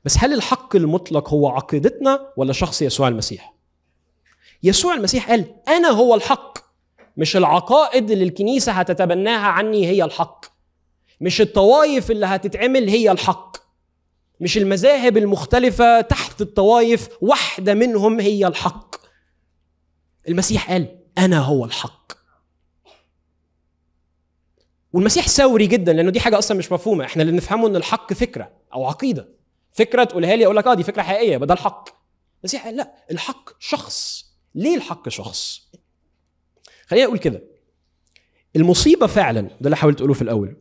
بس هل الحق المطلق هو عقيدتنا ولا شخص يسوع المسيح يسوع المسيح قال انا هو الحق مش العقائد اللي الكنيسة هتتبناها عني هي الحق مش الطوائف اللي هتتعمل هي الحق مش المذاهب المختلفة تحت الطوائف واحدة منهم هي الحق المسيح قال أنا هو الحق والمسيح ثوري جدا لأنه دي حاجة أصلا مش مفهومة احنا اللي نفهمه أن الحق فكرة أو عقيدة فكرة تقولها لي أقول لك آه دي فكرة حقيقية بدل الحق المسيح قال لا الحق شخص ليه الحق شخص خليني اقول كده المصيبه فعلا ده اللي حاولت اقوله في الاول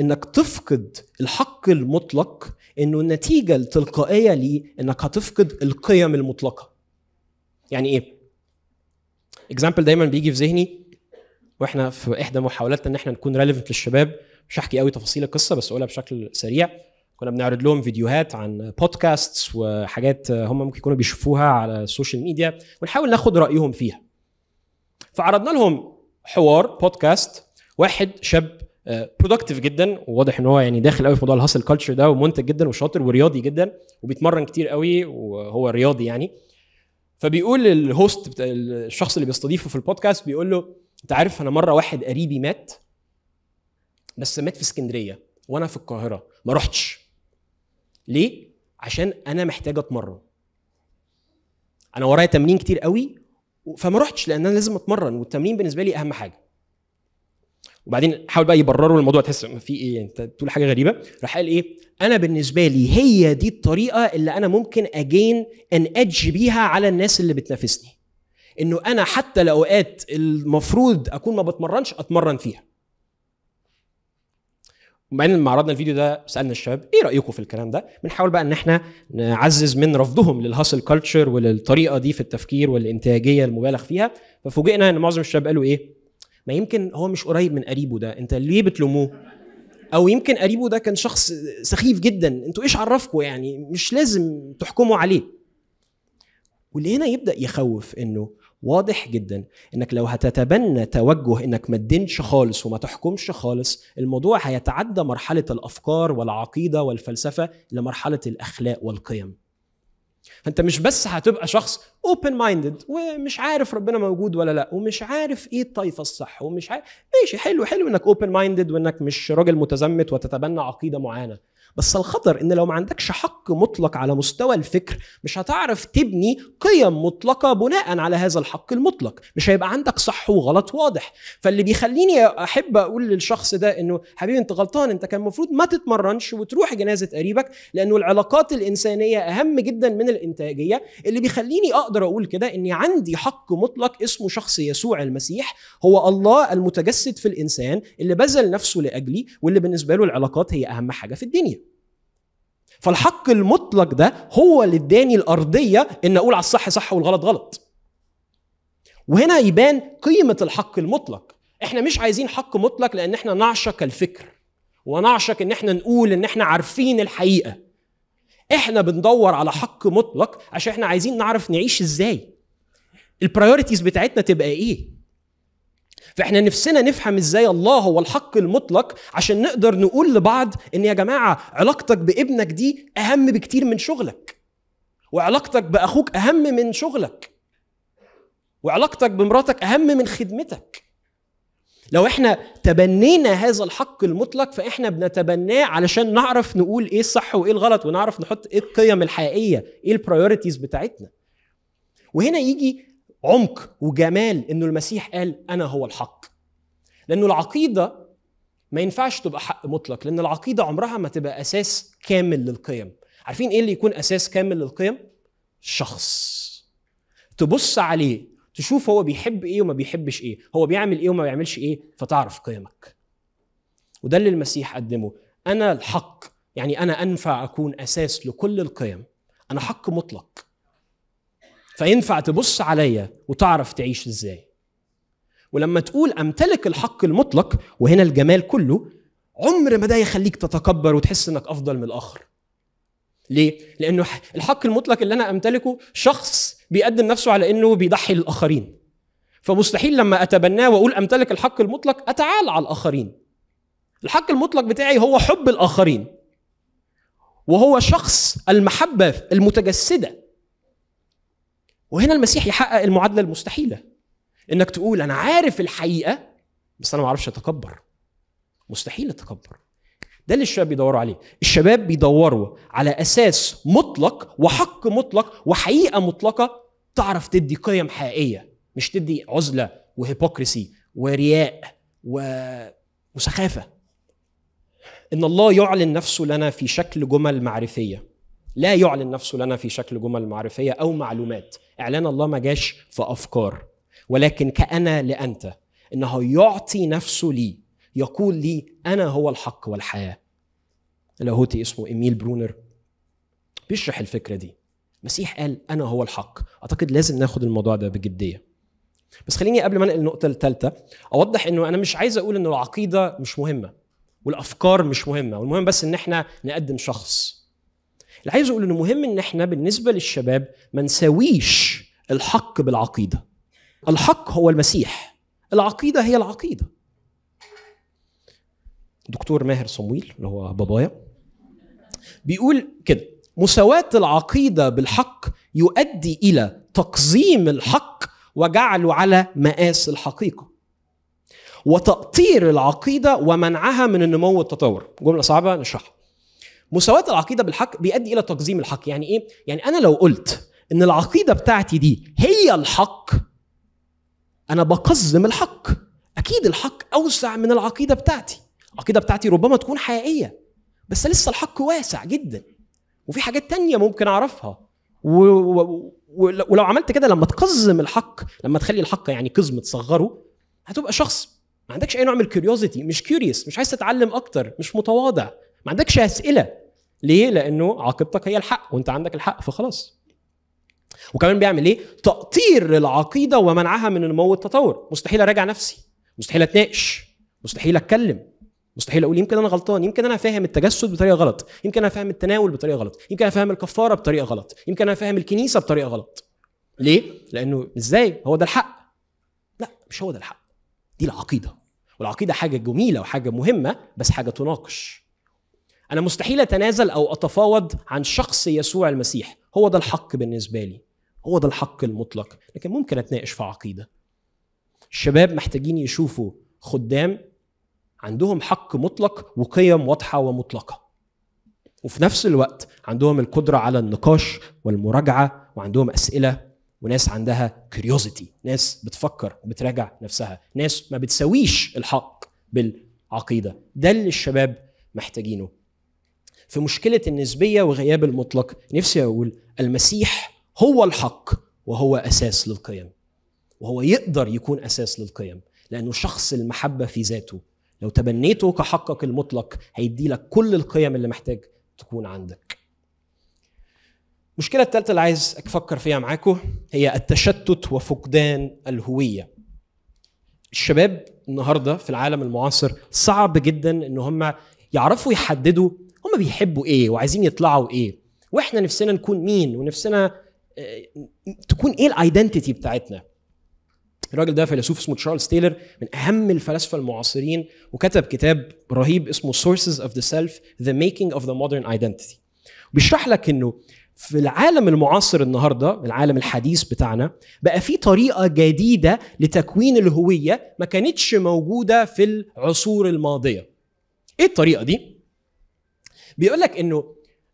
انك تفقد الحق المطلق انه النتيجه التلقائيه ليه انك هتفقد القيم المطلقه يعني ايه اكزامبل دايما بيجي في ذهني واحنا في احدى محاولاتنا ان احنا نكون ريليفنت للشباب مش هحكي قوي تفاصيل القصه بس اقولها بشكل سريع كنا بنعرض لهم فيديوهات عن بودكاستس وحاجات هم ممكن يكونوا بيشوفوها على السوشيال ميديا ونحاول ناخد رايهم فيها فعرضنا لهم حوار بودكاست واحد شاب برودكتيف آه، جدا وواضح ان هو يعني داخل قوي في موضوع الهاسل كلتشر ده ومنتج جدا وشاطر ورياضي جدا وبيتمرن كتير قوي وهو رياضي يعني فبيقول الهوست بتا... الشخص اللي بيستضيفه في البودكاست بيقول له انت عارف انا مره واحد قريبي مات بس مات في اسكندريه وانا في القاهره ما رحتش ليه عشان انا محتاج اتمرن انا ورايا تمرين كتير قوي فما رحتش لان انا لازم اتمرن والتمرين بالنسبه لي اهم حاجه وبعدين حاول بقى يبرروا الموضوع تحس في ايه انت بتقول حاجه غريبه راح قال ايه انا بالنسبه لي هي دي الطريقه اللي انا ممكن اجين ان ادج بيها على الناس اللي بتنافسني انه انا حتى الاوقات المفروض اكون ما بتمرنش اتمرن فيها وبعدين لما عرضنا الفيديو ده سالنا الشباب ايه رايكم في الكلام ده بنحاول بقى ان احنا نعزز من رفضهم للهاسل كلتشر وللطريقه دي في التفكير والانتاجيه المبالغ فيها ففوجئنا ان معظم الشباب قالوا ايه ما يمكن هو مش قريب من قريبه ده انت ليه بتلوموه او يمكن قريبه ده كان شخص سخيف جدا انتوا ايش عرفكم يعني مش لازم تحكموا عليه واللي هنا يبدا يخوف انه واضح جدا انك لو هتتبنى توجه انك ما تدينش خالص وما تحكمش خالص الموضوع هيتعدى مرحله الافكار والعقيده والفلسفه لمرحله الاخلاق والقيم فانت مش بس هتبقى شخص اوبن مايندد ومش عارف ربنا موجود ولا لا ومش عارف ايه الطائفه الصح ومش عارف ماشي حلو حلو انك اوبن مايندد وانك مش راجل متزمت وتتبنى عقيده معينه بس الخطر ان لو ما عندكش حق مطلق على مستوى الفكر مش هتعرف تبني قيم مطلقه بناء على هذا الحق المطلق مش هيبقى عندك صح وغلط واضح فاللي بيخليني احب اقول للشخص ده انه حبيبي انت غلطان انت كان المفروض ما تتمرنش وتروح جنازه قريبك لانه العلاقات الانسانيه اهم جدا من الانتاجيه اللي بيخليني اقدر اقول كده اني عندي حق مطلق اسمه شخص يسوع المسيح هو الله المتجسد في الانسان اللي بذل نفسه لاجلي واللي بالنسبه له العلاقات هي اهم حاجه في الدنيا فالحق المطلق ده هو اللي اداني الارضيه ان اقول على الصح صح والغلط غلط وهنا يبان قيمه الحق المطلق احنا مش عايزين حق مطلق لان احنا نعشق الفكر ونعشق ان احنا نقول ان احنا عارفين الحقيقه احنا بندور على حق مطلق عشان احنا عايزين نعرف نعيش ازاي البرايورتيز بتاعتنا تبقى ايه فاحنا نفسنا نفهم ازاي الله هو الحق المطلق عشان نقدر نقول لبعض ان يا جماعه علاقتك بابنك دي اهم بكتير من شغلك وعلاقتك باخوك اهم من شغلك وعلاقتك بمراتك اهم من خدمتك لو احنا تبنينا هذا الحق المطلق فاحنا بنتبناه علشان نعرف نقول ايه الصح وايه الغلط ونعرف نحط ايه القيم الحقيقيه ايه البرايورتيز بتاعتنا وهنا يجي عمق وجمال انه المسيح قال انا هو الحق لانه العقيده ما ينفعش تبقى حق مطلق لان العقيده عمرها ما تبقى اساس كامل للقيم عارفين ايه اللي يكون اساس كامل للقيم شخص تبص عليه تشوف هو بيحب ايه وما بيحبش ايه هو بيعمل ايه وما بيعملش ايه فتعرف قيمك وده اللي المسيح قدمه انا الحق يعني انا انفع اكون اساس لكل القيم انا حق مطلق فينفع تبص عليا وتعرف تعيش ازاي ولما تقول امتلك الحق المطلق وهنا الجمال كله عمر ما ده يخليك تتكبر وتحس انك افضل من الاخر ليه لانه الحق المطلق اللي انا امتلكه شخص بيقدم نفسه على انه بيضحي للاخرين فمستحيل لما اتبناه واقول امتلك الحق المطلق اتعالى على الاخرين الحق المطلق بتاعي هو حب الاخرين وهو شخص المحبه المتجسده وهنا المسيح يحقق المعادله المستحيله انك تقول انا عارف الحقيقه بس انا ما اعرفش اتكبر مستحيل اتكبر ده اللي الشباب بيدوروا عليه الشباب بيدوروا على اساس مطلق وحق مطلق وحقيقه مطلقه تعرف تدي قيم حقيقيه مش تدي عزله وهيبوكريسي ورياء و... وسخافه ان الله يعلن نفسه لنا في شكل جمل معرفيه لا يعلن نفسه لنا في شكل جمل معرفيه او معلومات اعلان الله ما جاش في افكار ولكن كأنا لأنت إنه يعطي نفسه لي يقول لي أنا هو الحق والحياة اللاهوتي اسمه إميل برونر بيشرح الفكرة دي مسيح قال أنا هو الحق أعتقد لازم ناخد الموضوع ده بجدية بس خليني قبل ما انقل النقطة الثالثة أوضح إنه أنا مش عايز أقول إن العقيدة مش مهمة والأفكار مش مهمة والمهم بس إن إحنا نقدم شخص اللي عايز اقوله انه مهم ان احنا بالنسبه للشباب ما نساويش الحق بالعقيده الحق هو المسيح العقيده هي العقيده دكتور ماهر صمويل اللي هو بابايا بيقول كده مساواة العقيدة بالحق يؤدي إلى تقزيم الحق وجعله على مقاس الحقيقة وتأطير العقيدة ومنعها من النمو والتطور جملة صعبة نشرحها مساواة العقيدة بالحق بيؤدي إلى تقزيم الحق يعني إيه؟ يعني أنا لو قلت إن العقيدة بتاعتي دي هي الحق أنا بقزم الحق أكيد الحق أوسع من العقيدة بتاعتي العقيدة بتاعتي ربما تكون حقيقية بس لسه الحق واسع جدا وفي حاجات تانية ممكن أعرفها و... و... ولو عملت كده لما تقزم الحق لما تخلي الحق يعني قزم تصغره هتبقى شخص ما عندكش اي نوع من الكيوريوزيتي مش كيوريوس مش عايز تتعلم اكتر مش متواضع ما عندكش اسئله ليه لانه عقيدتك هي الحق وانت عندك الحق فخلاص وكمان بيعمل ايه تقطير للعقيده ومنعها من نمو التطور مستحيل اراجع نفسي مستحيل اتناقش مستحيل اتكلم مستحيل اقول يمكن انا غلطان يمكن انا فاهم التجسد بطريقه غلط يمكن انا فاهم التناول بطريقه غلط يمكن انا فاهم الكفاره بطريقه غلط يمكن انا فاهم الكنيسه بطريقه غلط ليه لانه ازاي هو ده الحق لا مش هو ده الحق دي العقيده والعقيده حاجه جميله وحاجه مهمه بس حاجه تناقش انا مستحيل اتنازل او اتفاوض عن شخص يسوع المسيح هو ده الحق بالنسبه لي هو ده الحق المطلق لكن ممكن اتناقش في عقيده الشباب محتاجين يشوفوا خدام عندهم حق مطلق وقيم واضحه ومطلقه وفي نفس الوقت عندهم القدره على النقاش والمراجعه وعندهم اسئله وناس عندها كيوريوزيتي ناس بتفكر وبتراجع نفسها ناس ما بتساويش الحق بالعقيده ده اللي الشباب محتاجينه في مشكله النسبيه وغياب المطلق نفسي اقول المسيح هو الحق وهو اساس للقيم وهو يقدر يكون اساس للقيم لانه شخص المحبه في ذاته لو تبنيته كحقك المطلق هيدي لك كل القيم اللي محتاج تكون عندك المشكله الثالثه اللي عايز افكر فيها معاكم هي التشتت وفقدان الهويه الشباب النهارده في العالم المعاصر صعب جدا ان هم يعرفوا يحددوا هم بيحبوا ايه وعايزين يطلعوا ايه واحنا نفسنا نكون مين ونفسنا آه، تكون ايه الايدنتيتي بتاعتنا الراجل ده فيلسوف اسمه تشارلز تايلر من اهم الفلاسفه المعاصرين وكتب كتاب رهيب اسمه Sources of the Self The Making of the Modern Identity بيشرح لك انه في العالم المعاصر النهارده العالم الحديث بتاعنا بقى في طريقه جديده لتكوين الهويه ما كانتش موجوده في العصور الماضيه ايه الطريقه دي بيقول لك انه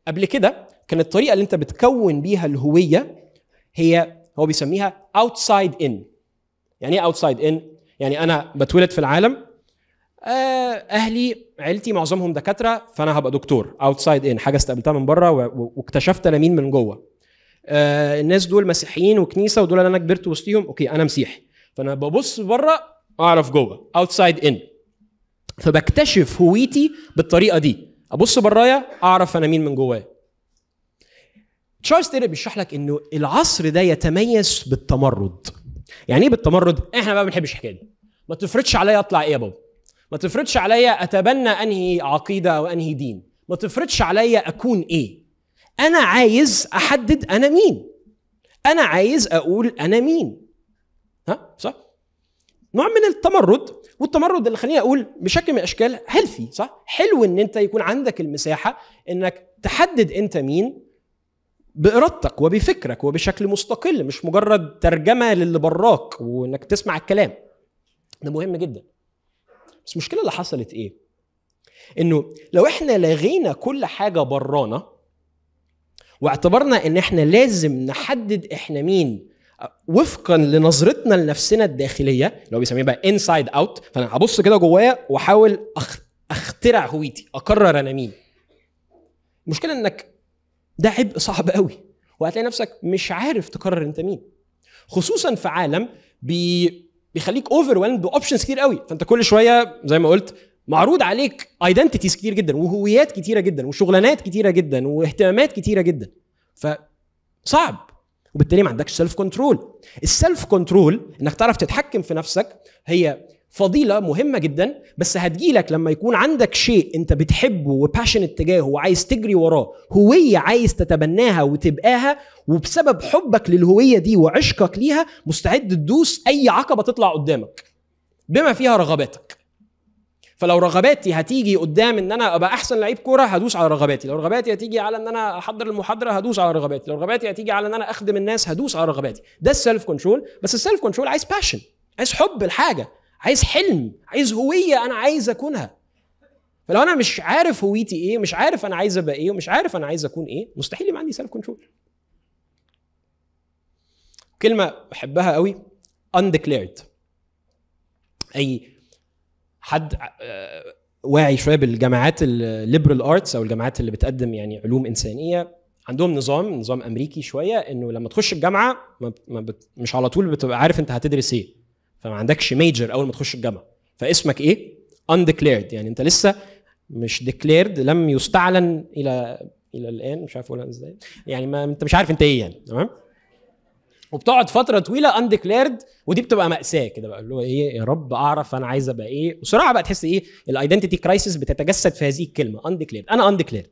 قبل كده كان الطريقه اللي انت بتكون بيها الهويه هي هو بيسميها اوتسايد ان يعني ايه اوتسايد ان يعني انا بتولد في العالم آه، اهلي عيلتي معظمهم دكاتره فانا هبقى دكتور اوتسايد ان حاجه استقبلتها من بره واكتشفت انا مين من جوه آه، الناس دول مسيحيين وكنيسه ودول اللي انا كبرت وسطيهم اوكي انا مسيحي فانا ببص بره اعرف جوه اوتسايد ان فبكتشف هويتي بالطريقه دي ابص برايا اعرف انا مين من جوايا تشارلز تيري بيشرح لك انه العصر ده يتميز بالتمرد يعني ايه بالتمرد احنا بقى ما بنحبش الحكايه دي ما تفرضش عليا اطلع ايه يا بابا ما تفرضش عليا اتبنى انهي عقيده او انهي دين ما تفرضش عليا اكون ايه انا عايز احدد انا مين انا عايز اقول انا مين ها صح نوع من التمرد والتمرد اللي خليني اقول بشكل من الاشكال هيلثي صح حلو ان انت يكون عندك المساحه انك تحدد انت مين بارادتك وبفكرك وبشكل مستقل مش مجرد ترجمه للي براك وانك تسمع الكلام ده مهم جدا بس المشكله اللي حصلت ايه انه لو احنا لغينا كل حاجه برانا واعتبرنا ان احنا لازم نحدد احنا مين وفقا لنظرتنا لنفسنا الداخليه اللي هو بيسميه بقى انسايد اوت فانا هبص كده جوايا واحاول اخترع هويتي اقرر انا مين المشكله انك ده عبء صعب قوي وهتلاقي نفسك مش عارف تقرر انت مين خصوصا في عالم بي... بيخليك اوفر باوبشنز كتير قوي فانت كل شويه زي ما قلت معروض عليك ايدنتيتيز كتير جدا وهويات كتيره جدا وشغلانات كتيره جدا واهتمامات كتيره جدا فصعب وبالتالي ما عندكش سيلف كنترول السيلف كنترول انك تعرف تتحكم في نفسك هي فضيلة مهمة جدا بس هتجيلك لما يكون عندك شيء انت بتحبه وباشن اتجاهه وعايز تجري وراه هوية عايز تتبناها وتبقاها وبسبب حبك للهوية دي وعشقك ليها مستعد تدوس أي عقبة تطلع قدامك بما فيها رغباتك فلو رغباتي هتيجي قدام ان انا ابقى احسن لعيب كوره هدوس على رغباتي لو رغباتي هتيجي على ان انا احضر المحاضره هدوس على رغباتي لو رغباتي هتيجي على ان انا اخدم الناس هدوس على رغباتي ده السيلف كنترول بس السيلف كنترول عايز باشن عايز حب الحاجه عايز حلم عايز هويه انا عايز اكونها فلو انا مش عارف هويتي ايه مش عارف انا عايز ابقى ايه ومش عارف انا عايز اكون ايه مستحيل يبقى عندي سيلف كنترول كلمه بحبها قوي undeclared اي حد آه، واعي شويه بالجامعات الليبرال ارتس او الجامعات اللي بتقدم يعني علوم انسانيه عندهم نظام نظام امريكي شويه انه لما تخش الجامعه ما بت مش على طول بتبقى عارف انت هتدرس ايه فما عندكش ميجر اول ما تخش الجامعه فاسمك ايه undeclared يعني انت لسه مش ديكليرد لم يستعلن الى الى الان مش عارف اقولها ازاي يعني ما انت مش عارف انت ايه يعني تمام وبتقعد فتره طويله انديكليرد ودي بتبقى ماساه كده بقى اللي هو ايه يا رب اعرف انا عايز ابقى ايه وسرعه بقى تحس ايه الايدنتيتي كرايسيس بتتجسد في هذه الكلمه انديكليرد انا انديكليرد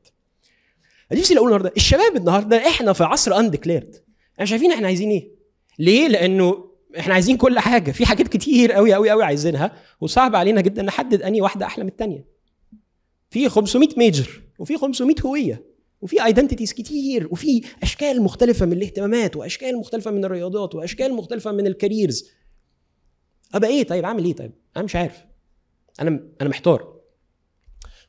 نفسي اقول النهارده الشباب النهارده احنا في عصر انديكليرد احنا شايفين احنا عايزين ايه ليه لانه احنا عايزين كل حاجه في حاجات كتير قوي قوي قوي عايزينها وصعب علينا جدا نحدد انهي واحده احلى من الثانيه في 500 ميجر وفي 500 هويه وفي ايدنتيتيز كتير وفي اشكال مختلفه من الاهتمامات واشكال مختلفه من الرياضات واشكال مختلفه من الكاريرز ابقى ايه طيب اعمل ايه طيب انا مش عارف انا انا محتار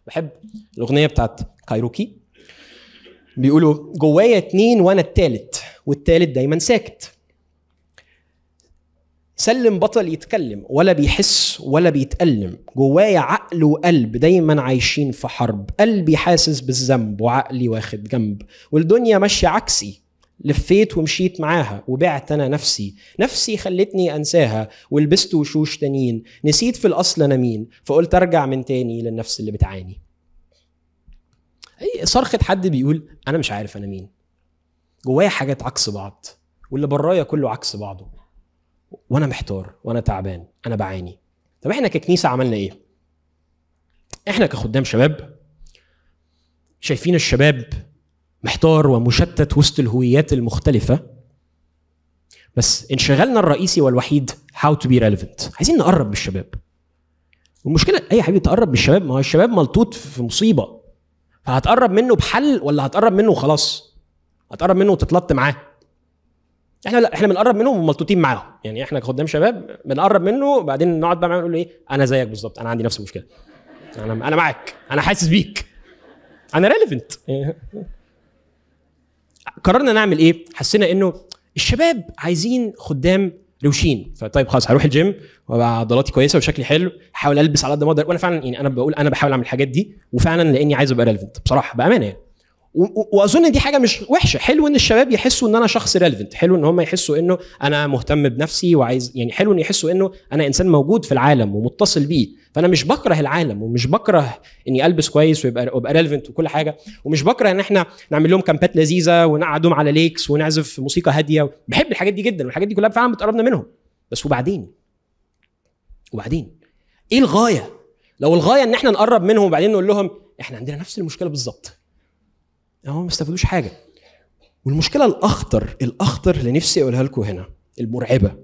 بحب الاغنيه بتاعت كايروكي بيقولوا جوايا اتنين وانا التالت والتالت دايما ساكت سلم بطل يتكلم ولا بيحس ولا بيتألم جوايا عقل وقلب دايما عايشين في حرب قلبي حاسس بالذنب وعقلي واخد جنب والدنيا ماشية عكسي لفيت ومشيت معاها وبعت انا نفسي نفسي خلتني انساها ولبست وشوش تانيين نسيت في الاصل انا مين فقلت ارجع من تاني للنفس اللي بتعاني اي صرخة حد بيقول انا مش عارف انا مين جوايا حاجات عكس بعض واللي برايا كله عكس بعضه وانا محتار وانا تعبان انا بعاني طب احنا ككنيسه عملنا ايه احنا كخدام شباب شايفين الشباب محتار ومشتت وسط الهويات المختلفه بس انشغالنا الرئيسي والوحيد how to be relevant عايزين نقرب بالشباب والمشكله اي حبيبي تقرب بالشباب ما هو الشباب ملطوط في مصيبه فهتقرب منه بحل ولا هتقرب منه وخلاص هتقرب منه وتتلط معاه احنا لا احنا بنقرب منهم وملطوطين معاهم يعني احنا قدام شباب بنقرب منه وبعدين نقعد بقى معاه نقول له ايه انا زيك بالظبط انا عندي نفس المشكله انا انا معاك انا حاسس بيك انا ريليفنت قررنا نعمل ايه حسينا انه الشباب عايزين خدام روشين فطيب خلاص هروح الجيم وابقى عضلاتي كويسه وشكلي حلو احاول البس على قد ما اقدر وانا فعلا يعني انا بقول انا بحاول اعمل الحاجات دي وفعلا لاني عايز ابقى ريليفنت بصراحه بامانه يعني واظن دي حاجه مش وحشه حلو ان الشباب يحسوا ان انا شخص ريليفنت حلو ان هم يحسوا انه انا مهتم بنفسي وعايز يعني حلو ان يحسوا انه انا انسان موجود في العالم ومتصل بيه فانا مش بكره العالم ومش بكره اني البس كويس ويبقى وابقى ريليفنت وكل حاجه ومش بكره ان احنا نعمل لهم كامبات لذيذه ونقعدهم على ليكس ونعزف موسيقى هاديه بحب الحاجات دي جدا والحاجات دي كلها فعلا بتقربنا منهم بس وبعدين وبعدين ايه الغايه لو الغايه ان احنا نقرب منهم وبعدين نقول لهم احنا عندنا نفس المشكله بالظبط هم ما استفادوش حاجه والمشكله الاخطر الاخطر اللي نفسي اقولها لكم هنا المرعبه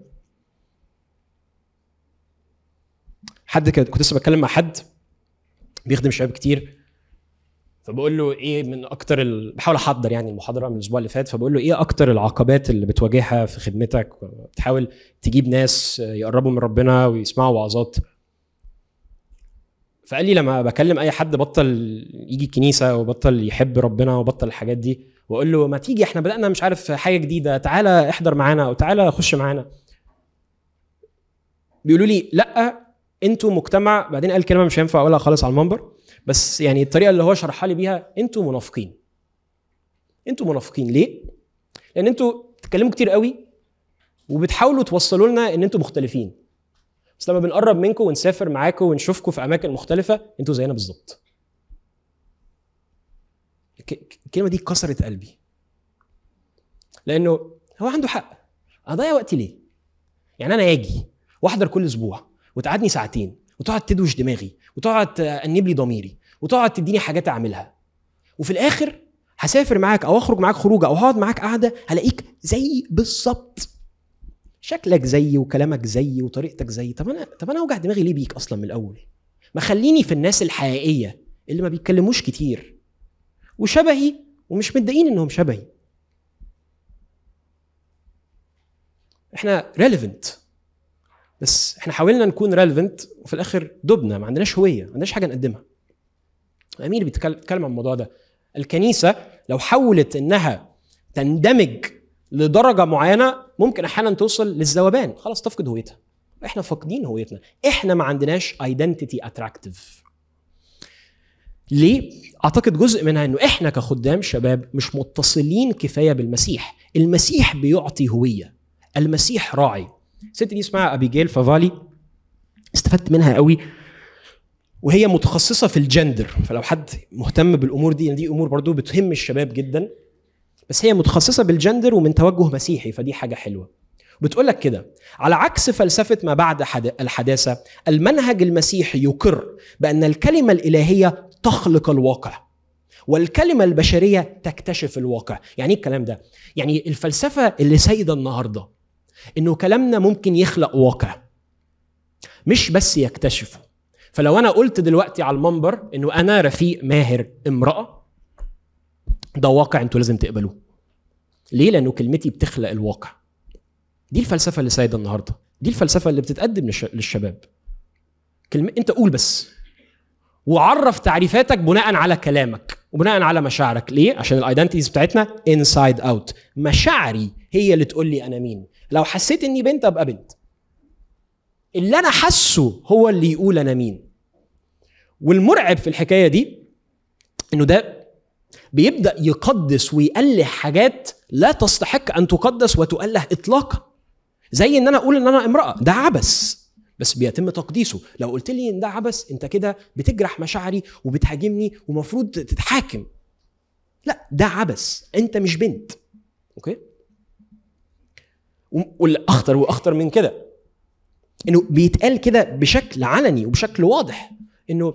حد كنت لسه بتكلم مع حد بيخدم شباب كتير فبقول له ايه من اكتر ال... بحاول احضر يعني المحاضره من الاسبوع اللي فات فبقول له ايه اكتر العقبات اللي بتواجهها في خدمتك بتحاول تجيب ناس يقربوا من ربنا ويسمعوا وعظات فقال لي لما بكلم اي حد بطل يجي الكنيسه وبطل يحب ربنا وبطل الحاجات دي واقول له ما تيجي احنا بدانا مش عارف حاجه جديده تعالى احضر معانا او تعالى خش معانا بيقولوا لي لا انتوا مجتمع بعدين قال كلمه مش هينفع اقولها خالص على المنبر بس يعني الطريقه اللي هو شرحها لي بيها انتوا منافقين انتوا منافقين ليه لان انتوا بتتكلموا كتير قوي وبتحاولوا توصلوا لنا ان انتوا مختلفين بس لما بنقرب منكم ونسافر معاكم ونشوفكم في اماكن مختلفه انتوا زينا بالظبط الكلمه دي كسرت قلبي لانه هو عنده حق اضيع وقتي ليه يعني انا اجي واحضر كل اسبوع وتقعدني ساعتين وتقعد تدوش دماغي وتقعد تأنب لي ضميري وتقعد تديني حاجات اعملها وفي الاخر هسافر معاك او اخرج معاك خروجه او هقعد معاك قعده هلاقيك زي بالظبط شكلك زيي وكلامك زيي وطريقتك زيي طب انا طب انا اوجع دماغي ليه بيك اصلا من الاول ما خليني في الناس الحقيقيه اللي ما بيتكلموش كتير وشبهي ومش متضايقين انهم شبهي احنا ريليفنت بس احنا حاولنا نكون ريليفنت وفي الاخر دبنا ما عندناش هويه ما عندناش حاجه نقدمها امير بيتكلم عن الموضوع ده الكنيسه لو حاولت انها تندمج لدرجه معينه ممكن احيانا توصل للذوبان خلاص تفقد هويتها احنا فاقدين هويتنا احنا ما عندناش ايدنتيتي اتراكتيف ليه اعتقد جزء منها انه احنا كخدام شباب مش متصلين كفايه بالمسيح المسيح بيعطي هويه المسيح راعي الست دي اسمها ابيجيل فافالي استفدت منها قوي وهي متخصصه في الجندر فلو حد مهتم بالامور دي يعني دي امور برضو بتهم الشباب جدا بس هي متخصصه بالجندر ومن توجه مسيحي فدي حاجه حلوه بتقول لك كده على عكس فلسفه ما بعد الحداثه المنهج المسيحي يقر بان الكلمه الالهيه تخلق الواقع والكلمه البشريه تكتشف الواقع يعني ايه الكلام ده يعني الفلسفه اللي سيده النهارده انه كلامنا ممكن يخلق واقع مش بس يكتشفه فلو انا قلت دلوقتي على المنبر انه انا رفيق ماهر امراه ده واقع انتوا لازم تقبلوه ليه لانه كلمتي بتخلق الواقع دي الفلسفه اللي سايده النهارده دي الفلسفه اللي بتتقدم للشباب كلمة انت قول بس وعرف تعريفاتك بناء على كلامك وبناء على مشاعرك ليه عشان الايدنتيز بتاعتنا انسايد اوت مشاعري هي اللي تقول لي انا مين لو حسيت اني بنت ابقى بنت اللي انا حاسه هو اللي يقول انا مين والمرعب في الحكايه دي انه ده بيبدا يقدس ويأله حاجات لا تستحق ان تقدس وتؤله اطلاقا زي ان انا اقول ان انا امراه ده عبث بس بيتم تقديسه لو قلت لي ان ده عبث انت كده بتجرح مشاعري وبتهاجمني ومفروض تتحاكم لا ده عبث انت مش بنت اوكي والاخطر واخطر من كده انه بيتقال كده بشكل علني وبشكل واضح انه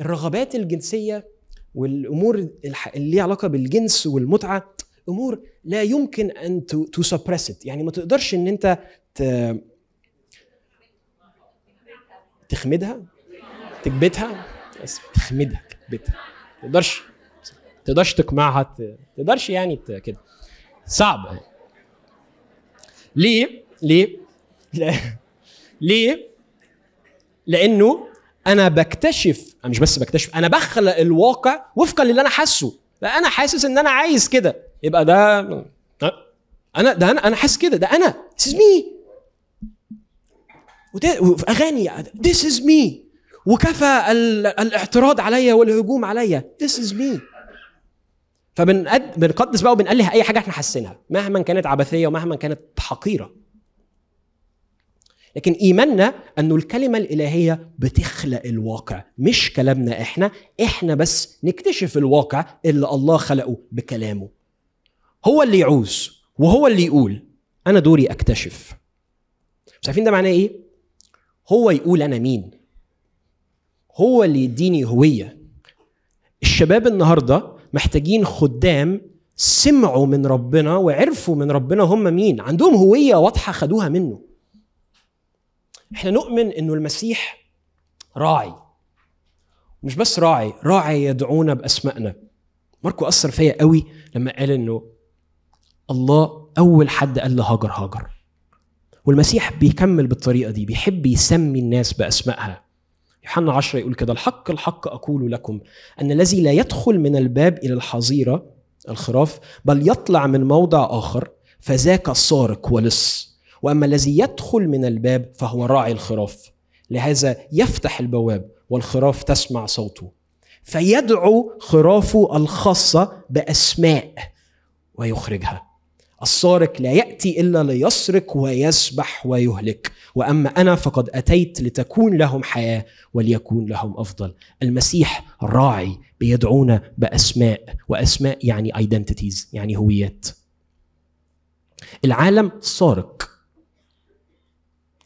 الرغبات الجنسيه والامور اللي ليها علاقه بالجنس والمتعه امور لا يمكن ان تو سبريس يعني ما تقدرش ان انت تخمدها تكبتها تخمدها تكبتها ما تقدرش تقدرش تقمعها تقدرش يعني كده صعب ليه ليه ليه لانه انا بكتشف انا مش بس بكتشف انا بخلق الواقع وفقا للي انا حاسه لا انا حاسس ان انا عايز كده يبقى ده أه؟ انا ده انا انا حاسس كده ده انا this is me وفي اغاني this is me وكفى الاعتراض عليا والهجوم عليا this is me فبنقدس بقى وبنقلها اي حاجه احنا حاسينها مهما كانت عبثيه ومهما كانت حقيره لكن ايماننا انه الكلمه الالهيه بتخلق الواقع مش كلامنا احنا احنا بس نكتشف الواقع اللي الله خلقه بكلامه هو اللي يعوز وهو اللي يقول انا دوري اكتشف مش عارفين ده معناه ايه هو يقول انا مين هو اللي يديني هويه الشباب النهارده محتاجين خدام سمعوا من ربنا وعرفوا من ربنا هم مين عندهم هويه واضحه خدوها منه احنا نؤمن انه المسيح راعي مش بس راعي راعي يدعونا باسمائنا ماركو اثر فيا قوي لما قال انه الله اول حد قال لهاجر هاجر والمسيح بيكمل بالطريقه دي بيحب يسمي الناس باسمائها يوحنا 10 يقول كده الحق الحق اقول لكم ان الذي لا يدخل من الباب الى الحظيره الخراف بل يطلع من موضع اخر فذاك سارق ولص واما الذي يدخل من الباب فهو راعي الخراف لهذا يفتح البواب والخراف تسمع صوته فيدعو خرافه الخاصه باسماء ويخرجها السارق لا ياتي الا ليسرق ويسبح ويهلك واما انا فقد اتيت لتكون لهم حياه وليكون لهم افضل المسيح الراعي بيدعونا باسماء واسماء يعني ايدنتيتيز يعني هويات العالم سارق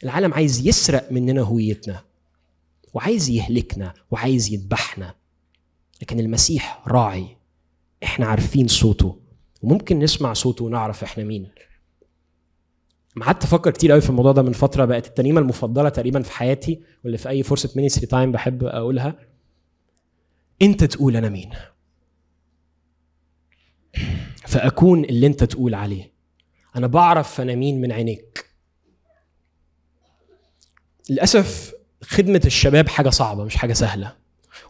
العالم عايز يسرق مننا هويتنا وعايز يهلكنا وعايز يذبحنا لكن المسيح راعي احنا عارفين صوته وممكن نسمع صوته ونعرف احنا مين ما قعدت افكر كتير قوي في الموضوع ده من فتره بقت التنيمه المفضله تقريبا في حياتي واللي في اي فرصه مينستري تايم بحب اقولها انت تقول انا مين فاكون اللي انت تقول عليه انا بعرف انا مين من عينيك للاسف خدمه الشباب حاجه صعبه مش حاجه سهله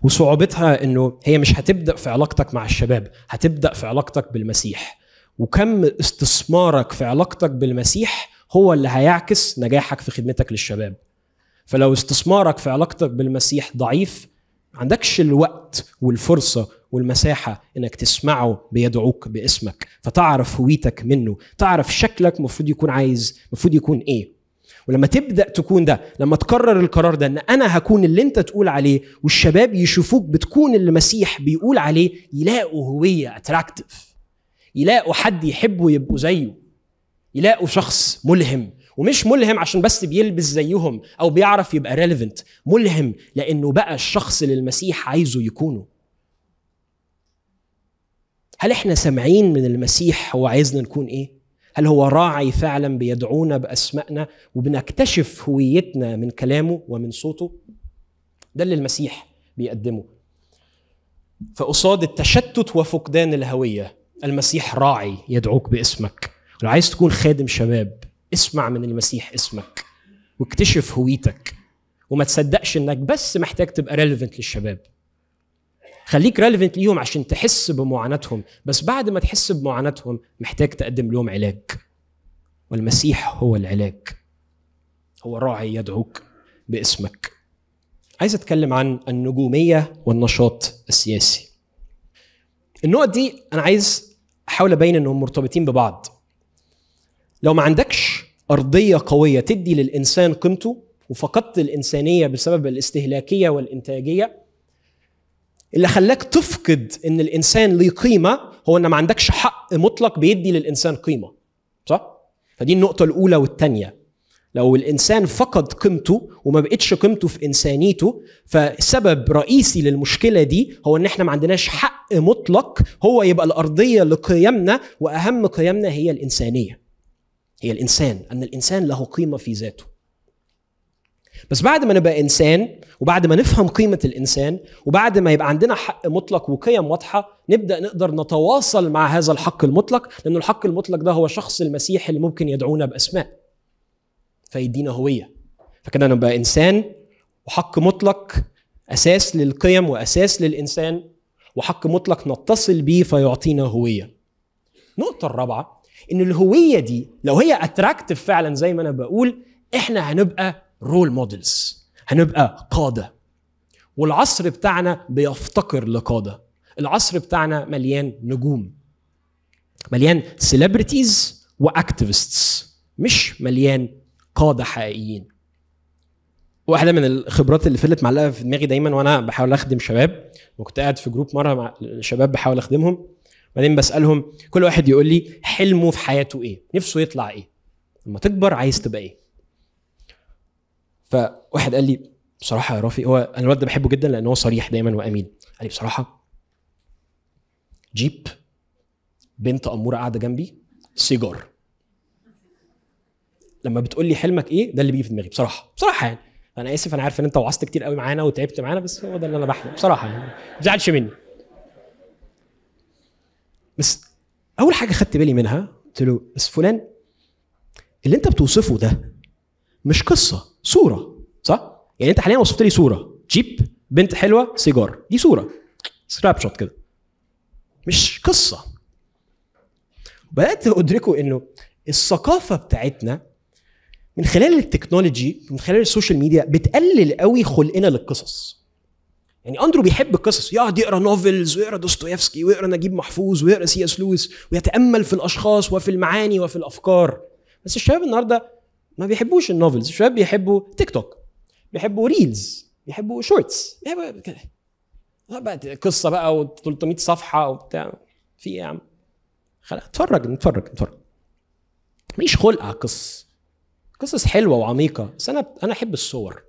وصعوبتها انه هي مش هتبدا في علاقتك مع الشباب هتبدا في علاقتك بالمسيح وكم استثمارك في علاقتك بالمسيح هو اللي هيعكس نجاحك في خدمتك للشباب فلو استثمارك في علاقتك بالمسيح ضعيف عندكش الوقت والفرصة والمساحة انك تسمعه بيدعوك باسمك فتعرف هويتك منه تعرف شكلك مفروض يكون عايز مفروض يكون ايه ولما تبدا تكون ده لما تقرر القرار ده ان انا هكون اللي انت تقول عليه والشباب يشوفوك بتكون اللي المسيح بيقول عليه يلاقوا هويه اتراكتيف يلاقوا حد يحبوا يبقوا زيه يلاقوا شخص ملهم ومش ملهم عشان بس بيلبس زيهم او بيعرف يبقى ريليفنت ملهم لانه بقى الشخص اللي المسيح عايزه يكونه هل احنا سامعين من المسيح هو عايزنا نكون ايه هل هو راعي فعلا بيدعونا باسمائنا وبنكتشف هويتنا من كلامه ومن صوته ده اللي المسيح بيقدمه فقصاد التشتت وفقدان الهويه المسيح راعي يدعوك باسمك لو عايز تكون خادم شباب اسمع من المسيح اسمك واكتشف هويتك وما تصدقش انك بس محتاج تبقى ريليفنت للشباب خليك ريليفنت ليهم عشان تحس بمعاناتهم بس بعد ما تحس بمعاناتهم محتاج تقدم لهم علاج والمسيح هو العلاج هو راعي يدعوك باسمك عايز اتكلم عن النجوميه والنشاط السياسي النقط دي انا عايز احاول ابين انهم مرتبطين ببعض لو ما عندكش ارضيه قويه تدي للانسان قيمته وفقدت الانسانيه بسبب الاستهلاكيه والانتاجيه اللي خلاك تفقد ان الانسان ليه قيمه هو ان ما عندكش حق مطلق بيدي للانسان قيمه صح فدي النقطه الاولى والثانيه لو الانسان فقد قيمته وما بقتش قيمته في انسانيته فسبب رئيسي للمشكله دي هو ان احنا ما عندناش حق مطلق هو يبقى الارضيه لقيمنا واهم قيمنا هي الانسانيه هي الانسان ان الانسان له قيمه في ذاته بس بعد ما نبقى انسان وبعد ما نفهم قيمه الانسان وبعد ما يبقى عندنا حق مطلق وقيم واضحه نبدا نقدر نتواصل مع هذا الحق المطلق لانه الحق المطلق ده هو شخص المسيح اللي ممكن يدعونا باسماء فيدينا هويه فكده نبقى انسان وحق مطلق اساس للقيم واساس للانسان وحق مطلق نتصل بيه فيعطينا هويه النقطه الرابعه ان الهويه دي لو هي اتراكتيف فعلا زي ما انا بقول احنا هنبقى رول مودلز هنبقى قاده والعصر بتاعنا بيفتقر لقاده العصر بتاعنا مليان نجوم مليان سيلبرتيز واكتيفيستس مش مليان قاده حقيقيين واحده من الخبرات اللي فلت معلقه في دماغي دايما وانا بحاول اخدم شباب وكنت قاعد في جروب مره مع الشباب بحاول اخدمهم بعدين بسالهم كل واحد يقول لي حلمه في حياته ايه نفسه يطلع ايه لما تكبر عايز تبقى ايه فواحد قال لي بصراحه يا رافي هو انا الواد ده بحبه جدا لان هو صريح دايما وامين قال لي بصراحه جيب بنت اموره قاعده جنبي سيجار لما بتقول لي حلمك ايه ده اللي بيجي في دماغي بصراحه بصراحه يعني انا اسف انا عارف ان انت وعصت كتير قوي معانا وتعبت معانا بس هو ده اللي انا بحلم بصراحه يعني ما تزعلش مني بس اول حاجه خدت بالي منها قلت له بس فلان اللي انت بتوصفه ده مش قصه صوره صح يعني انت حاليا وصفت لي صوره جيب بنت حلوه سيجار دي صوره سناب شوت كده مش قصه بدات ادركوا انه الثقافه بتاعتنا من خلال التكنولوجي من خلال السوشيال ميديا بتقلل قوي خلقنا للقصص يعني اندرو بيحب القصص يقعد يقرا نوفلز ويقرا دوستويفسكي ويقرا نجيب محفوظ ويقرا سي اس لويس ويتامل في الاشخاص وفي المعاني وفي الافكار بس الشباب النهارده ما بيحبوش النوفلز الشباب بيحبوا تيك توك بيحبوا ريلز بيحبوا شورتس بيحبوا آه، بقى قصه بقى و300 صفحه وبتاع في ايه يا عم خلاص اتفرج نتفرج نتفرج ماليش خلق على قصص قصص حلوه وعميقه بس انا انا احب الصور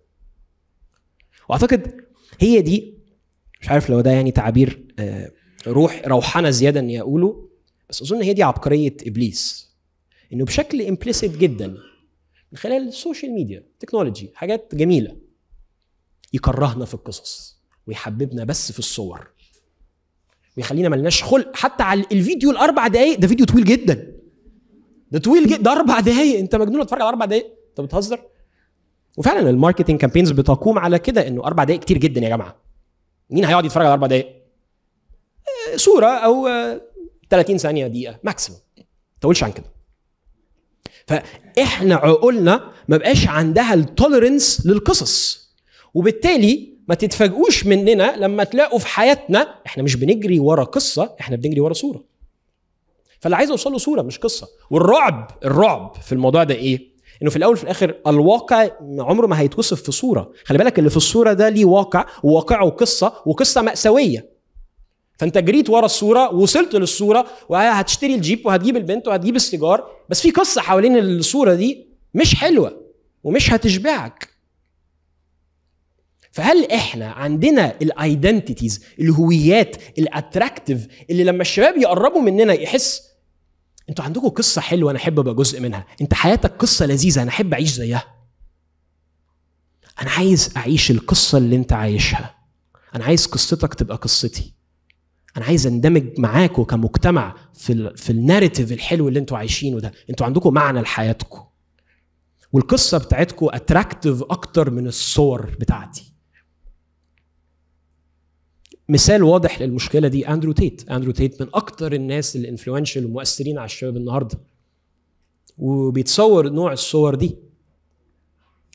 واعتقد هي دي مش عارف لو ده يعني تعبير آه، روح روحانه زياده اني اقوله بس اظن هي دي عبقريه ابليس انه بشكل امبليسيت جدا من خلال السوشيال ميديا تكنولوجي حاجات جميله يكرهنا في القصص ويحببنا بس في الصور ويخلينا ملناش خلق حتى على الفيديو الاربع دقايق ده فيديو طويل جدا ده طويل جدا ده اربع دقايق انت مجنون اتفرج على اربع دقايق انت بتهزر وفعلا الماركتنج كامبينز بتقوم على كده انه اربع دقايق كتير جدا يا جماعه مين هيقعد يتفرج على اربع دقايق آه، صوره او 30 آه، ثانيه دقيقه ماكسيموم ما تقولش عن كده فاحنا عقولنا ما بقاش عندها التوليرنس للقصص وبالتالي ما تتفاجئوش مننا لما تلاقوا في حياتنا احنا مش بنجري ورا قصه احنا بنجري ورا صوره فاللي عايز اوصل له صوره مش قصه والرعب الرعب في الموضوع ده ايه انه في الاول وفي الاخر الواقع عمره ما هيتوصف في صوره خلي بالك اللي في الصوره ده ليه واقع وواقعه قصه وقصه ماساويه فانت جريت ورا الصوره وصلت للصوره وهتشتري الجيب وهتجيب البنت وهتجيب السيجار بس في قصه حوالين الصوره دي مش حلوه ومش هتشبعك فهل احنا عندنا الايدنتيتيز الهويات الاتراكتيف اللي لما الشباب يقربوا مننا يحس انتوا عندكم قصه حلوه انا احب ابقى جزء منها انت حياتك قصه لذيذه انا احب اعيش زيها انا عايز اعيش القصه اللي انت عايشها انا عايز قصتك تبقى قصتي انا عايز اندمج معاكم كمجتمع في الـ في الناريتيف الحلو اللي انتوا عايشينه ده انتوا عندكم معنى لحياتكم والقصه بتاعتكم اتراكتيف اكتر من الصور بتاعتي مثال واضح للمشكله دي اندرو تيت اندرو تيت من اكتر الناس الانفلونشال والمؤثرين على الشباب النهارده وبيتصور نوع الصور دي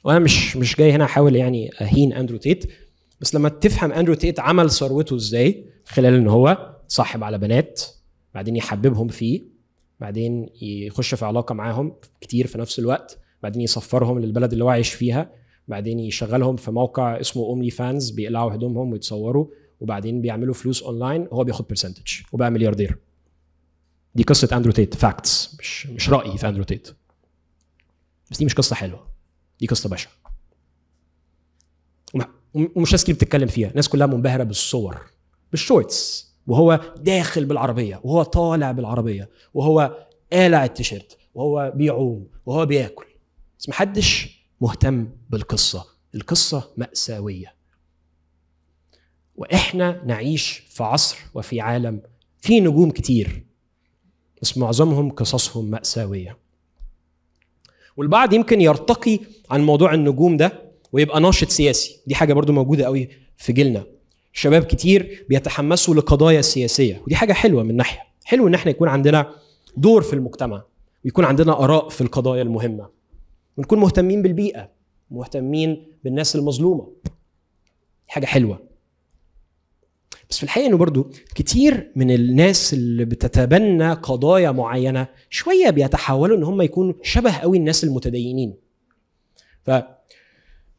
وانا مش مش جاي هنا احاول يعني اهين اندرو تيت بس لما تفهم اندرو تيت عمل ثروته ازاي خلال ان هو صاحب على بنات بعدين يحببهم فيه بعدين يخش في علاقه معاهم كتير في نفس الوقت بعدين يسفرهم للبلد اللي هو عايش فيها بعدين يشغلهم في موقع اسمه اوملي فانز بيقلعوا هدومهم ويتصوروا وبعدين بيعملوا فلوس اونلاين وهو بياخد برسنتج وبقى ملياردير دي قصه اندرو تيت فاكتس مش مش رايي في اندرو تيت بس دي مش قصه حلوه دي قصه بشعه ومش ناس كتير بتتكلم فيها الناس كلها منبهره بالصور بالشورتس وهو داخل بالعربيه وهو طالع بالعربيه وهو قالع التيشيرت وهو بيعوم وهو بياكل بس محدش مهتم بالقصه القصه ماساويه واحنا نعيش في عصر وفي عالم فيه نجوم كتير بس معظمهم قصصهم ماساويه والبعض يمكن يرتقي عن موضوع النجوم ده ويبقى ناشط سياسي دي حاجه برضو موجوده قوي في جيلنا شباب كتير بيتحمسوا لقضايا سياسيه ودي حاجه حلوه من ناحيه حلو ان احنا يكون عندنا دور في المجتمع ويكون عندنا اراء في القضايا المهمه ونكون مهتمين بالبيئه مهتمين بالناس المظلومه حاجه حلوه بس في الحقيقه انه برضو كتير من الناس اللي بتتبنى قضايا معينه شويه بيتحولوا ان هم يكونوا شبه قوي الناس المتدينين ف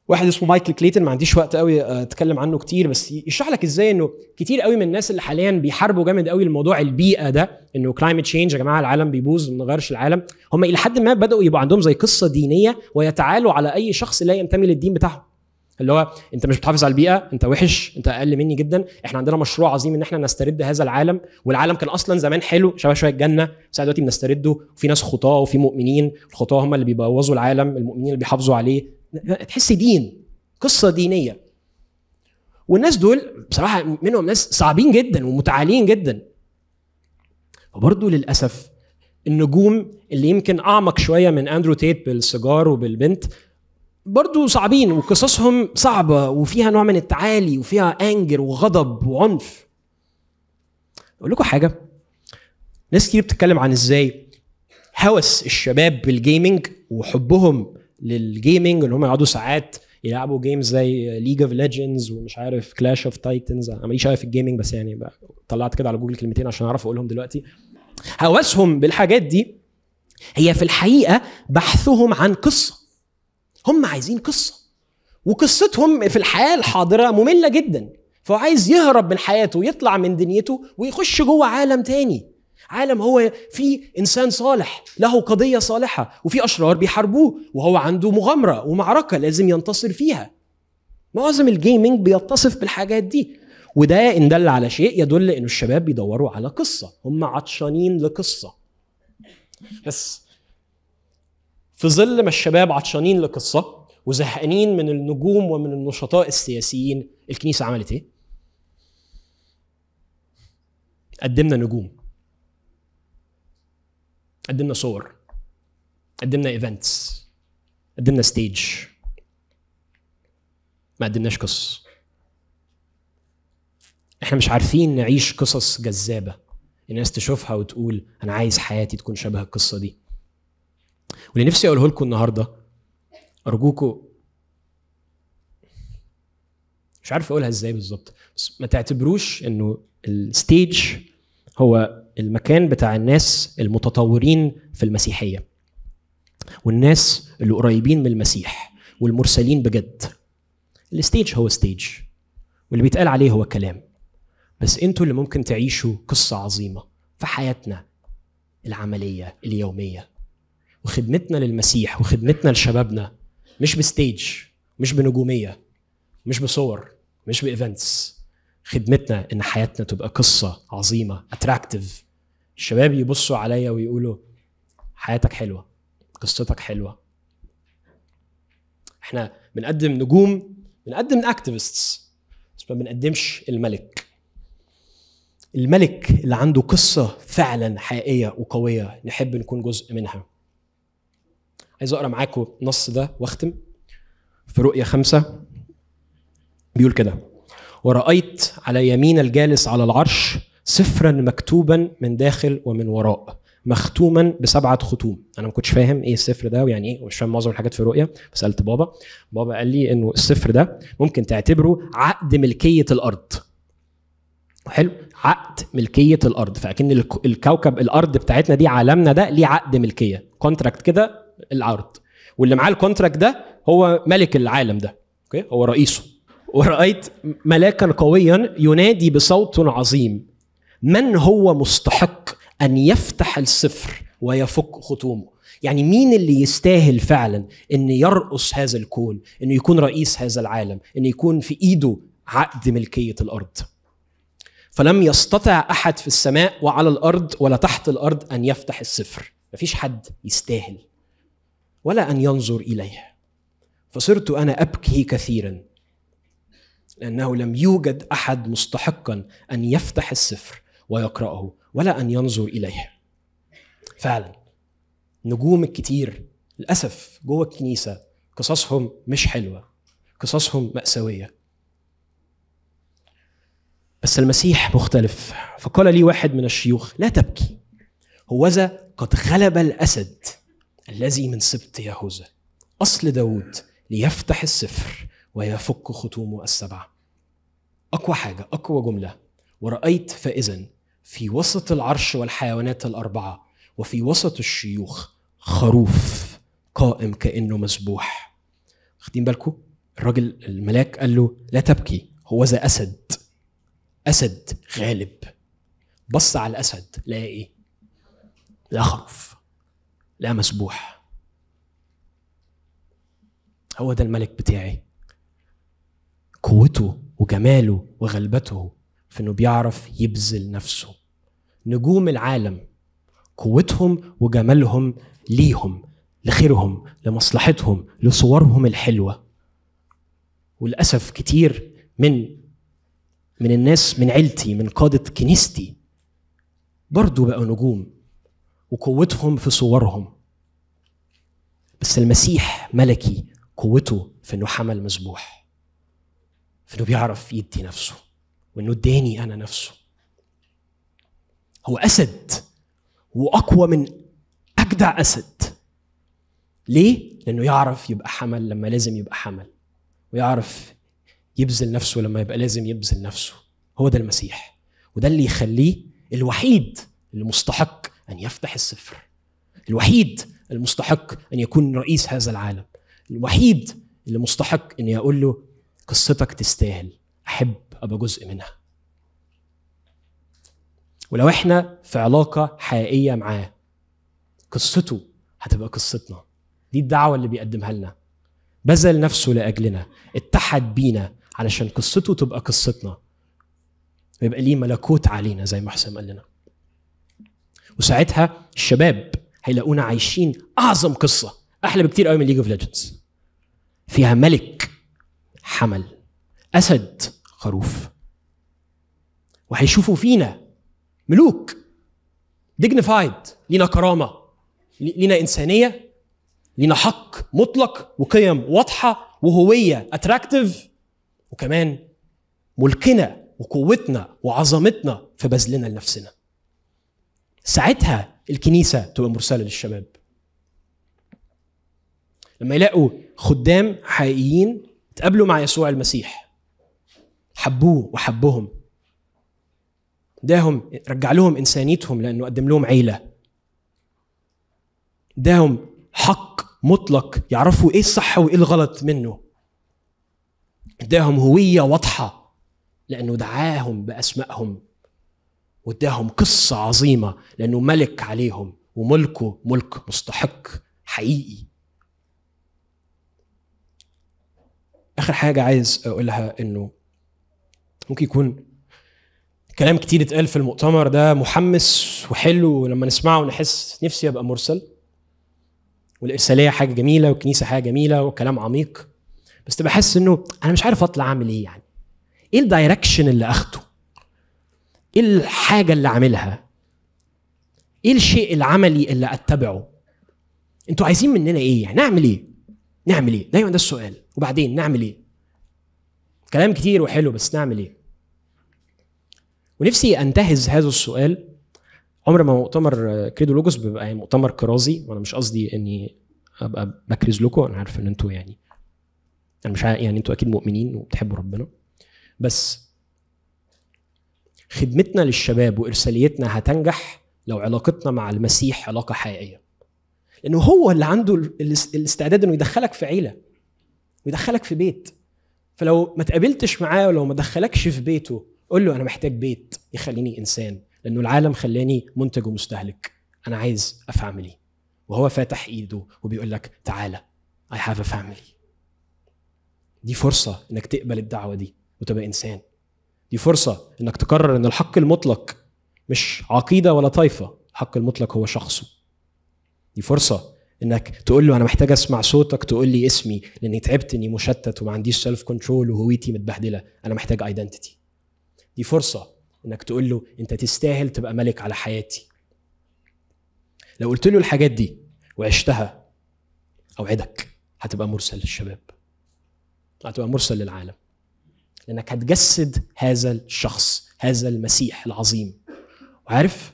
واحد اسمه مايكل كليتن ما عنديش وقت قوي آه، اتكلم عنه كتير بس يشرح لك ازاي انه كتير قوي من الناس اللي حاليا بيحاربوا جامد قوي الموضوع البيئه ده انه كلايمت تشينج يا جماعه العالم بيبوظ ما نغيرش العالم هم الى حد ما بداوا يبقوا عندهم زي قصه دينيه ويتعالوا على اي شخص لا ينتمي للدين بتاعهم اللي هو انت مش بتحافظ على البيئه انت وحش انت اقل مني جدا احنا عندنا مشروع عظيم ان احنا نسترد هذا العالم والعالم كان اصلا زمان حلو شبه شويه الجنه بس دلوقتي بنسترده وفي ناس خطاه وفي مؤمنين الخطاه هم اللي بيبوظوا العالم المؤمنين اللي بيحافظوا عليه تحس دين قصه دينيه والناس دول بصراحه منهم ناس صعبين جدا ومتعالين جدا وبرضه للاسف النجوم اللي يمكن اعمق شويه من اندرو تيت بالسيجار وبالبنت برضه صعبين وقصصهم صعبه وفيها نوع من التعالي وفيها انجر وغضب وعنف اقول لكم حاجه ناس كتير بتتكلم عن ازاي هوس الشباب بالجيمنج وحبهم للجيمنج ان هم يقعدوا ساعات يلعبوا جيمز زي ليج اوف ليجندز ومش عارف كلاش اوف تايتنز انا ماليش قوي في الجيمنج بس يعني طلعت كده على جوجل كلمتين عشان اعرف اقولهم دلوقتي هوسهم بالحاجات دي هي في الحقيقه بحثهم عن قصه هم عايزين قصه وقصتهم في الحياه الحاضره ممله جدا فهو عايز يهرب من حياته ويطلع من دنيته ويخش جوه عالم تاني عالم هو فيه انسان صالح له قضيه صالحه وفي اشرار بيحاربوه وهو عنده مغامره ومعركه لازم ينتصر فيها معظم الجيمنج بيتصف بالحاجات دي وده ان دل على شيء يدل انه الشباب بيدوروا على قصه هم عطشانين لقصه بس في ظل ما الشباب عطشانين لقصه وزهقانين من النجوم ومن النشطاء السياسيين الكنيسه عملت ايه قدمنا نجوم قدمنا صور قدمنا ايفنتس قدمنا ستيج ما قدمناش قصص احنا مش عارفين نعيش قصص جذابه يعني الناس تشوفها وتقول انا عايز حياتي تكون شبه القصه دي واللي نفسي اقوله لكم النهارده ارجوكم مش عارف اقولها ازاي بالظبط بس ما تعتبروش انه الستيج هو المكان بتاع الناس المتطورين في المسيحيه والناس اللي قريبين من المسيح والمرسلين بجد الستيج هو ستيج واللي بيتقال عليه هو كلام بس انتوا اللي ممكن تعيشوا قصه عظيمه في حياتنا العمليه اليوميه وخدمتنا للمسيح وخدمتنا لشبابنا مش بستيج مش بنجوميه مش بصور مش بايفنتس خدمتنا ان حياتنا تبقى قصه عظيمه اتراكتيف الشباب يبصوا عليا ويقولوا حياتك حلوه قصتك حلوه احنا بنقدم نجوم بنقدم اكتيفيستس بس ما بنقدمش الملك الملك اللي عنده قصه فعلا حقيقيه وقويه نحب نكون جزء منها عايز اقرا معاكم النص ده واختم في رؤية خمسة بيقول كده ورأيت على يمين الجالس على العرش سفرا مكتوبا من داخل ومن وراء مختوما بسبعه ختوم انا ما كنتش فاهم ايه السفر ده ويعني ايه ومش فاهم معظم الحاجات في الرؤيا فسالت بابا بابا قال لي انه السفر ده ممكن تعتبره عقد ملكيه الارض حلو عقد ملكيه الارض فاكن الكوكب الارض بتاعتنا دي عالمنا ده ليه عقد ملكيه كونتراكت كده العرض واللي معاه الكونتراكت ده هو ملك العالم ده اوكي هو رئيسه ورأيت ملاكا قويا ينادي بصوت عظيم من هو مستحق أن يفتح السفر ويفك ختومه يعني مين اللي يستاهل فعلا أن يرقص هذا الكون أنه يكون رئيس هذا العالم أنه يكون في إيده عقد ملكية الأرض فلم يستطع أحد في السماء وعلى الأرض ولا تحت الأرض أن يفتح السفر مفيش حد يستاهل ولا أن ينظر إليه فصرت أنا أبكي كثيرا لأنه لم يوجد أحد مستحقا أن يفتح السفر ويقرأه ولا أن ينظر إليه فعلا نجوم الكتير للأسف جوه الكنيسة قصصهم مش حلوة قصصهم مأساوية بس المسيح مختلف فقال لي واحد من الشيوخ لا تبكي هوذا قد غلب الأسد الذي من سبط يهوذا أصل داود ليفتح السفر ويفك ختومه السبعة أقوى حاجة أقوى جملة ورأيت فإذا في وسط العرش والحيوانات الأربعة وفي وسط الشيوخ خروف قائم كأنه مسبوح واخدين بالكو الراجل الملاك قال له لا تبكي هو ذا أسد أسد غالب بص على الأسد لقى إيه لا خروف لا مسبوح هو ده الملك بتاعي قوته وجماله وغلبته في انه بيعرف يبذل نفسه نجوم العالم قوتهم وجمالهم ليهم لخيرهم لمصلحتهم لصورهم الحلوه وللاسف كتير من من الناس من عيلتي من قاده كنيستي برضو بقوا نجوم وقوتهم في صورهم بس المسيح ملكي قوته في انه حمل مذبوح انه بيعرف يدي نفسه وانه اداني انا نفسه هو اسد واقوى من اجدع اسد ليه لانه يعرف يبقى حمل لما لازم يبقى حمل ويعرف يبذل نفسه لما يبقى لازم يبذل نفسه هو ده المسيح وده اللي يخليه الوحيد اللي مستحق ان يفتح السفر الوحيد المستحق ان يكون رئيس هذا العالم الوحيد اللي مستحق ان يقول له قصتك تستاهل احب ابقى جزء منها ولو احنا في علاقه حقيقيه معاه قصته هتبقى قصتنا دي الدعوه اللي بيقدمها لنا بذل نفسه لاجلنا اتحد بينا علشان قصته تبقى قصتنا ويبقى ليه ملكوت علينا زي ما حسام قال لنا وساعتها الشباب هيلاقونا عايشين اعظم قصه احلى بكتير قوي من ليج اوف ليجندز فيها ملك حمل أسد خروف وهيشوفوا فينا ملوك ديجنيفايد لينا كرامة لينا إنسانية لينا حق مطلق وقيم واضحة وهوية أتراكتيف وكمان ملكنا وقوتنا وعظمتنا في بذلنا لنفسنا ساعتها الكنيسة تبقى مرسلة للشباب لما يلاقوا خدام حقيقيين تقابلوا مع يسوع المسيح حبوه وحبهم داهم رجع لهم انسانيتهم لانه قدم لهم عيله داهم حق مطلق يعرفوا ايه الصح وايه الغلط منه اداهم هويه واضحه لانه دعاهم باسمائهم واداهم قصه عظيمه لانه ملك عليهم وملكه ملك مستحق حقيقي اخر حاجه عايز اقولها انه ممكن يكون كلام كتير اتقال في المؤتمر ده محمس وحلو ولما نسمعه نحس نفسي ابقى مرسل والارساليه حاجه جميله والكنيسه حاجه جميله وكلام عميق بس تبقى حاسس انه انا مش عارف اطلع اعمل ايه يعني ايه الدايركشن اللي اخده ايه الحاجه اللي اعملها ايه الشيء العملي اللي اتبعه انتوا عايزين مننا ايه يعني نعمل ايه نعمل ايه دايما ده السؤال وبعدين نعمل ايه كلام كتير وحلو بس نعمل ايه ونفسي انتهز هذا السؤال عمر ما مؤتمر كريدو لوجوس بيبقى مؤتمر كرازي وانا مش قصدي اني ابقى بكرز لكم انا عارف ان انتوا يعني انا مش يعني انتوا اكيد مؤمنين وبتحبوا ربنا بس خدمتنا للشباب وارساليتنا هتنجح لو علاقتنا مع المسيح علاقه حقيقيه لانه هو اللي عنده الاستعداد انه يدخلك في عيله ويدخلك في بيت فلو ما تقابلتش معاه ولو ما دخلكش في بيته قول له انا محتاج بيت يخليني انسان لانه العالم خلاني منتج ومستهلك انا عايز افعملي وهو فاتح ايده وبيقول لك تعالى اي هاف ا فاميلي دي فرصه انك تقبل الدعوه دي وتبقى انسان دي فرصه انك تقرر ان الحق المطلق مش عقيده ولا طائفه الحق المطلق هو شخصه دي فرصه انك تقول له انا محتاج اسمع صوتك تقول لي اسمي لاني تعبت اني مشتت وما عنديش سيلف كنترول وهويتي متبهدله انا محتاج ايدنتيتي دي فرصه انك تقول له انت تستاهل تبقى ملك على حياتي لو قلت له الحاجات دي وعشتها اوعدك هتبقى مرسل للشباب هتبقى مرسل للعالم لانك هتجسد هذا الشخص هذا المسيح العظيم وعارف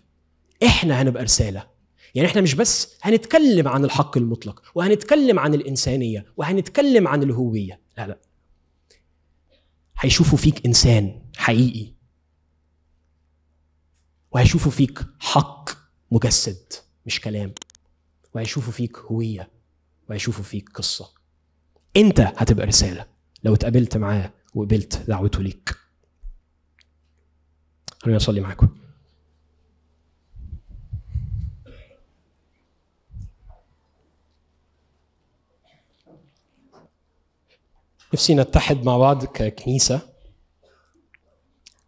احنا هنبقى رساله يعني احنا مش بس هنتكلم عن الحق المطلق وهنتكلم عن الانسانيه وهنتكلم عن الهويه لا لا هيشوفوا فيك انسان حقيقي وهيشوفوا فيك حق مجسد مش كلام وهيشوفوا فيك هويه وهيشوفوا فيك قصه انت هتبقى رساله لو اتقابلت معاه وقبلت دعوته ليك خليني اصلي معاكم نفسي نتحد مع بعض ككنيسة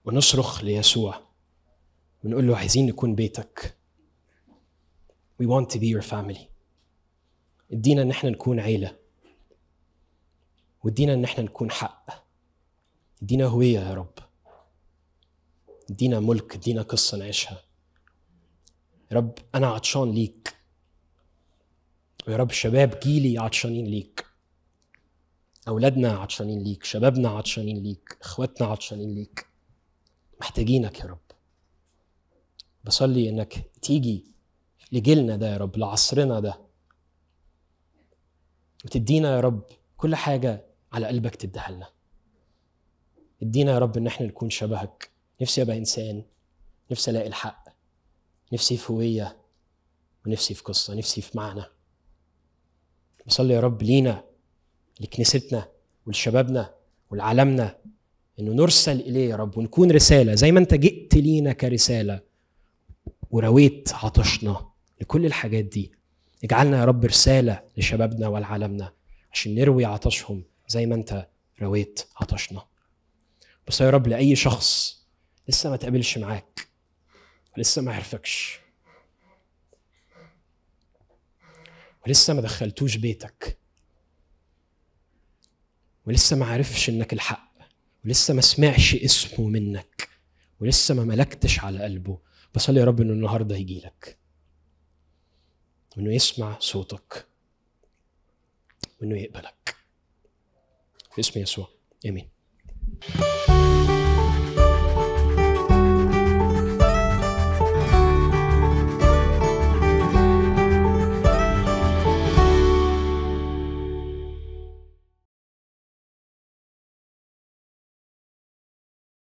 ونصرخ ليسوع ونقول له عايزين نكون بيتك We want to be your family ادينا ان احنا نكون عيلة وادينا ان احنا نكون حق ادينا هوية يا رب ادينا ملك ادينا قصة نعيشها يا رب انا عطشان ليك ويا رب شباب جيلي عطشانين ليك اولادنا عطشانين ليك شبابنا عطشانين ليك اخواتنا عطشانين ليك محتاجينك يا رب بصلي انك تيجي لجيلنا ده يا رب لعصرنا ده وتدينا يا رب كل حاجه على قلبك تديها لنا ادينا يا رب ان احنا نكون شبهك نفسي ابقى انسان نفسي الاقي الحق نفسي في هويه ونفسي في قصه نفسي في معنى بصلي يا رب لينا لكنيستنا ولشبابنا ولعالمنا انه نرسل اليه يا رب ونكون رساله زي ما انت جئت لينا كرساله ورويت عطشنا لكل الحاجات دي اجعلنا يا رب رساله لشبابنا ولعالمنا عشان نروي عطشهم زي ما انت رويت عطشنا بس يا رب لاي شخص لسه ما تقابلش معاك ولسه ما عرفكش ولسه ما دخلتوش بيتك ولسه ما عرفش انك الحق ولسه ما سمعش اسمه منك ولسه ما ملكتش على قلبه بصلي يا رب انه النهارده يجي لك وانه يسمع صوتك وانه يقبلك في اسم يسوع امين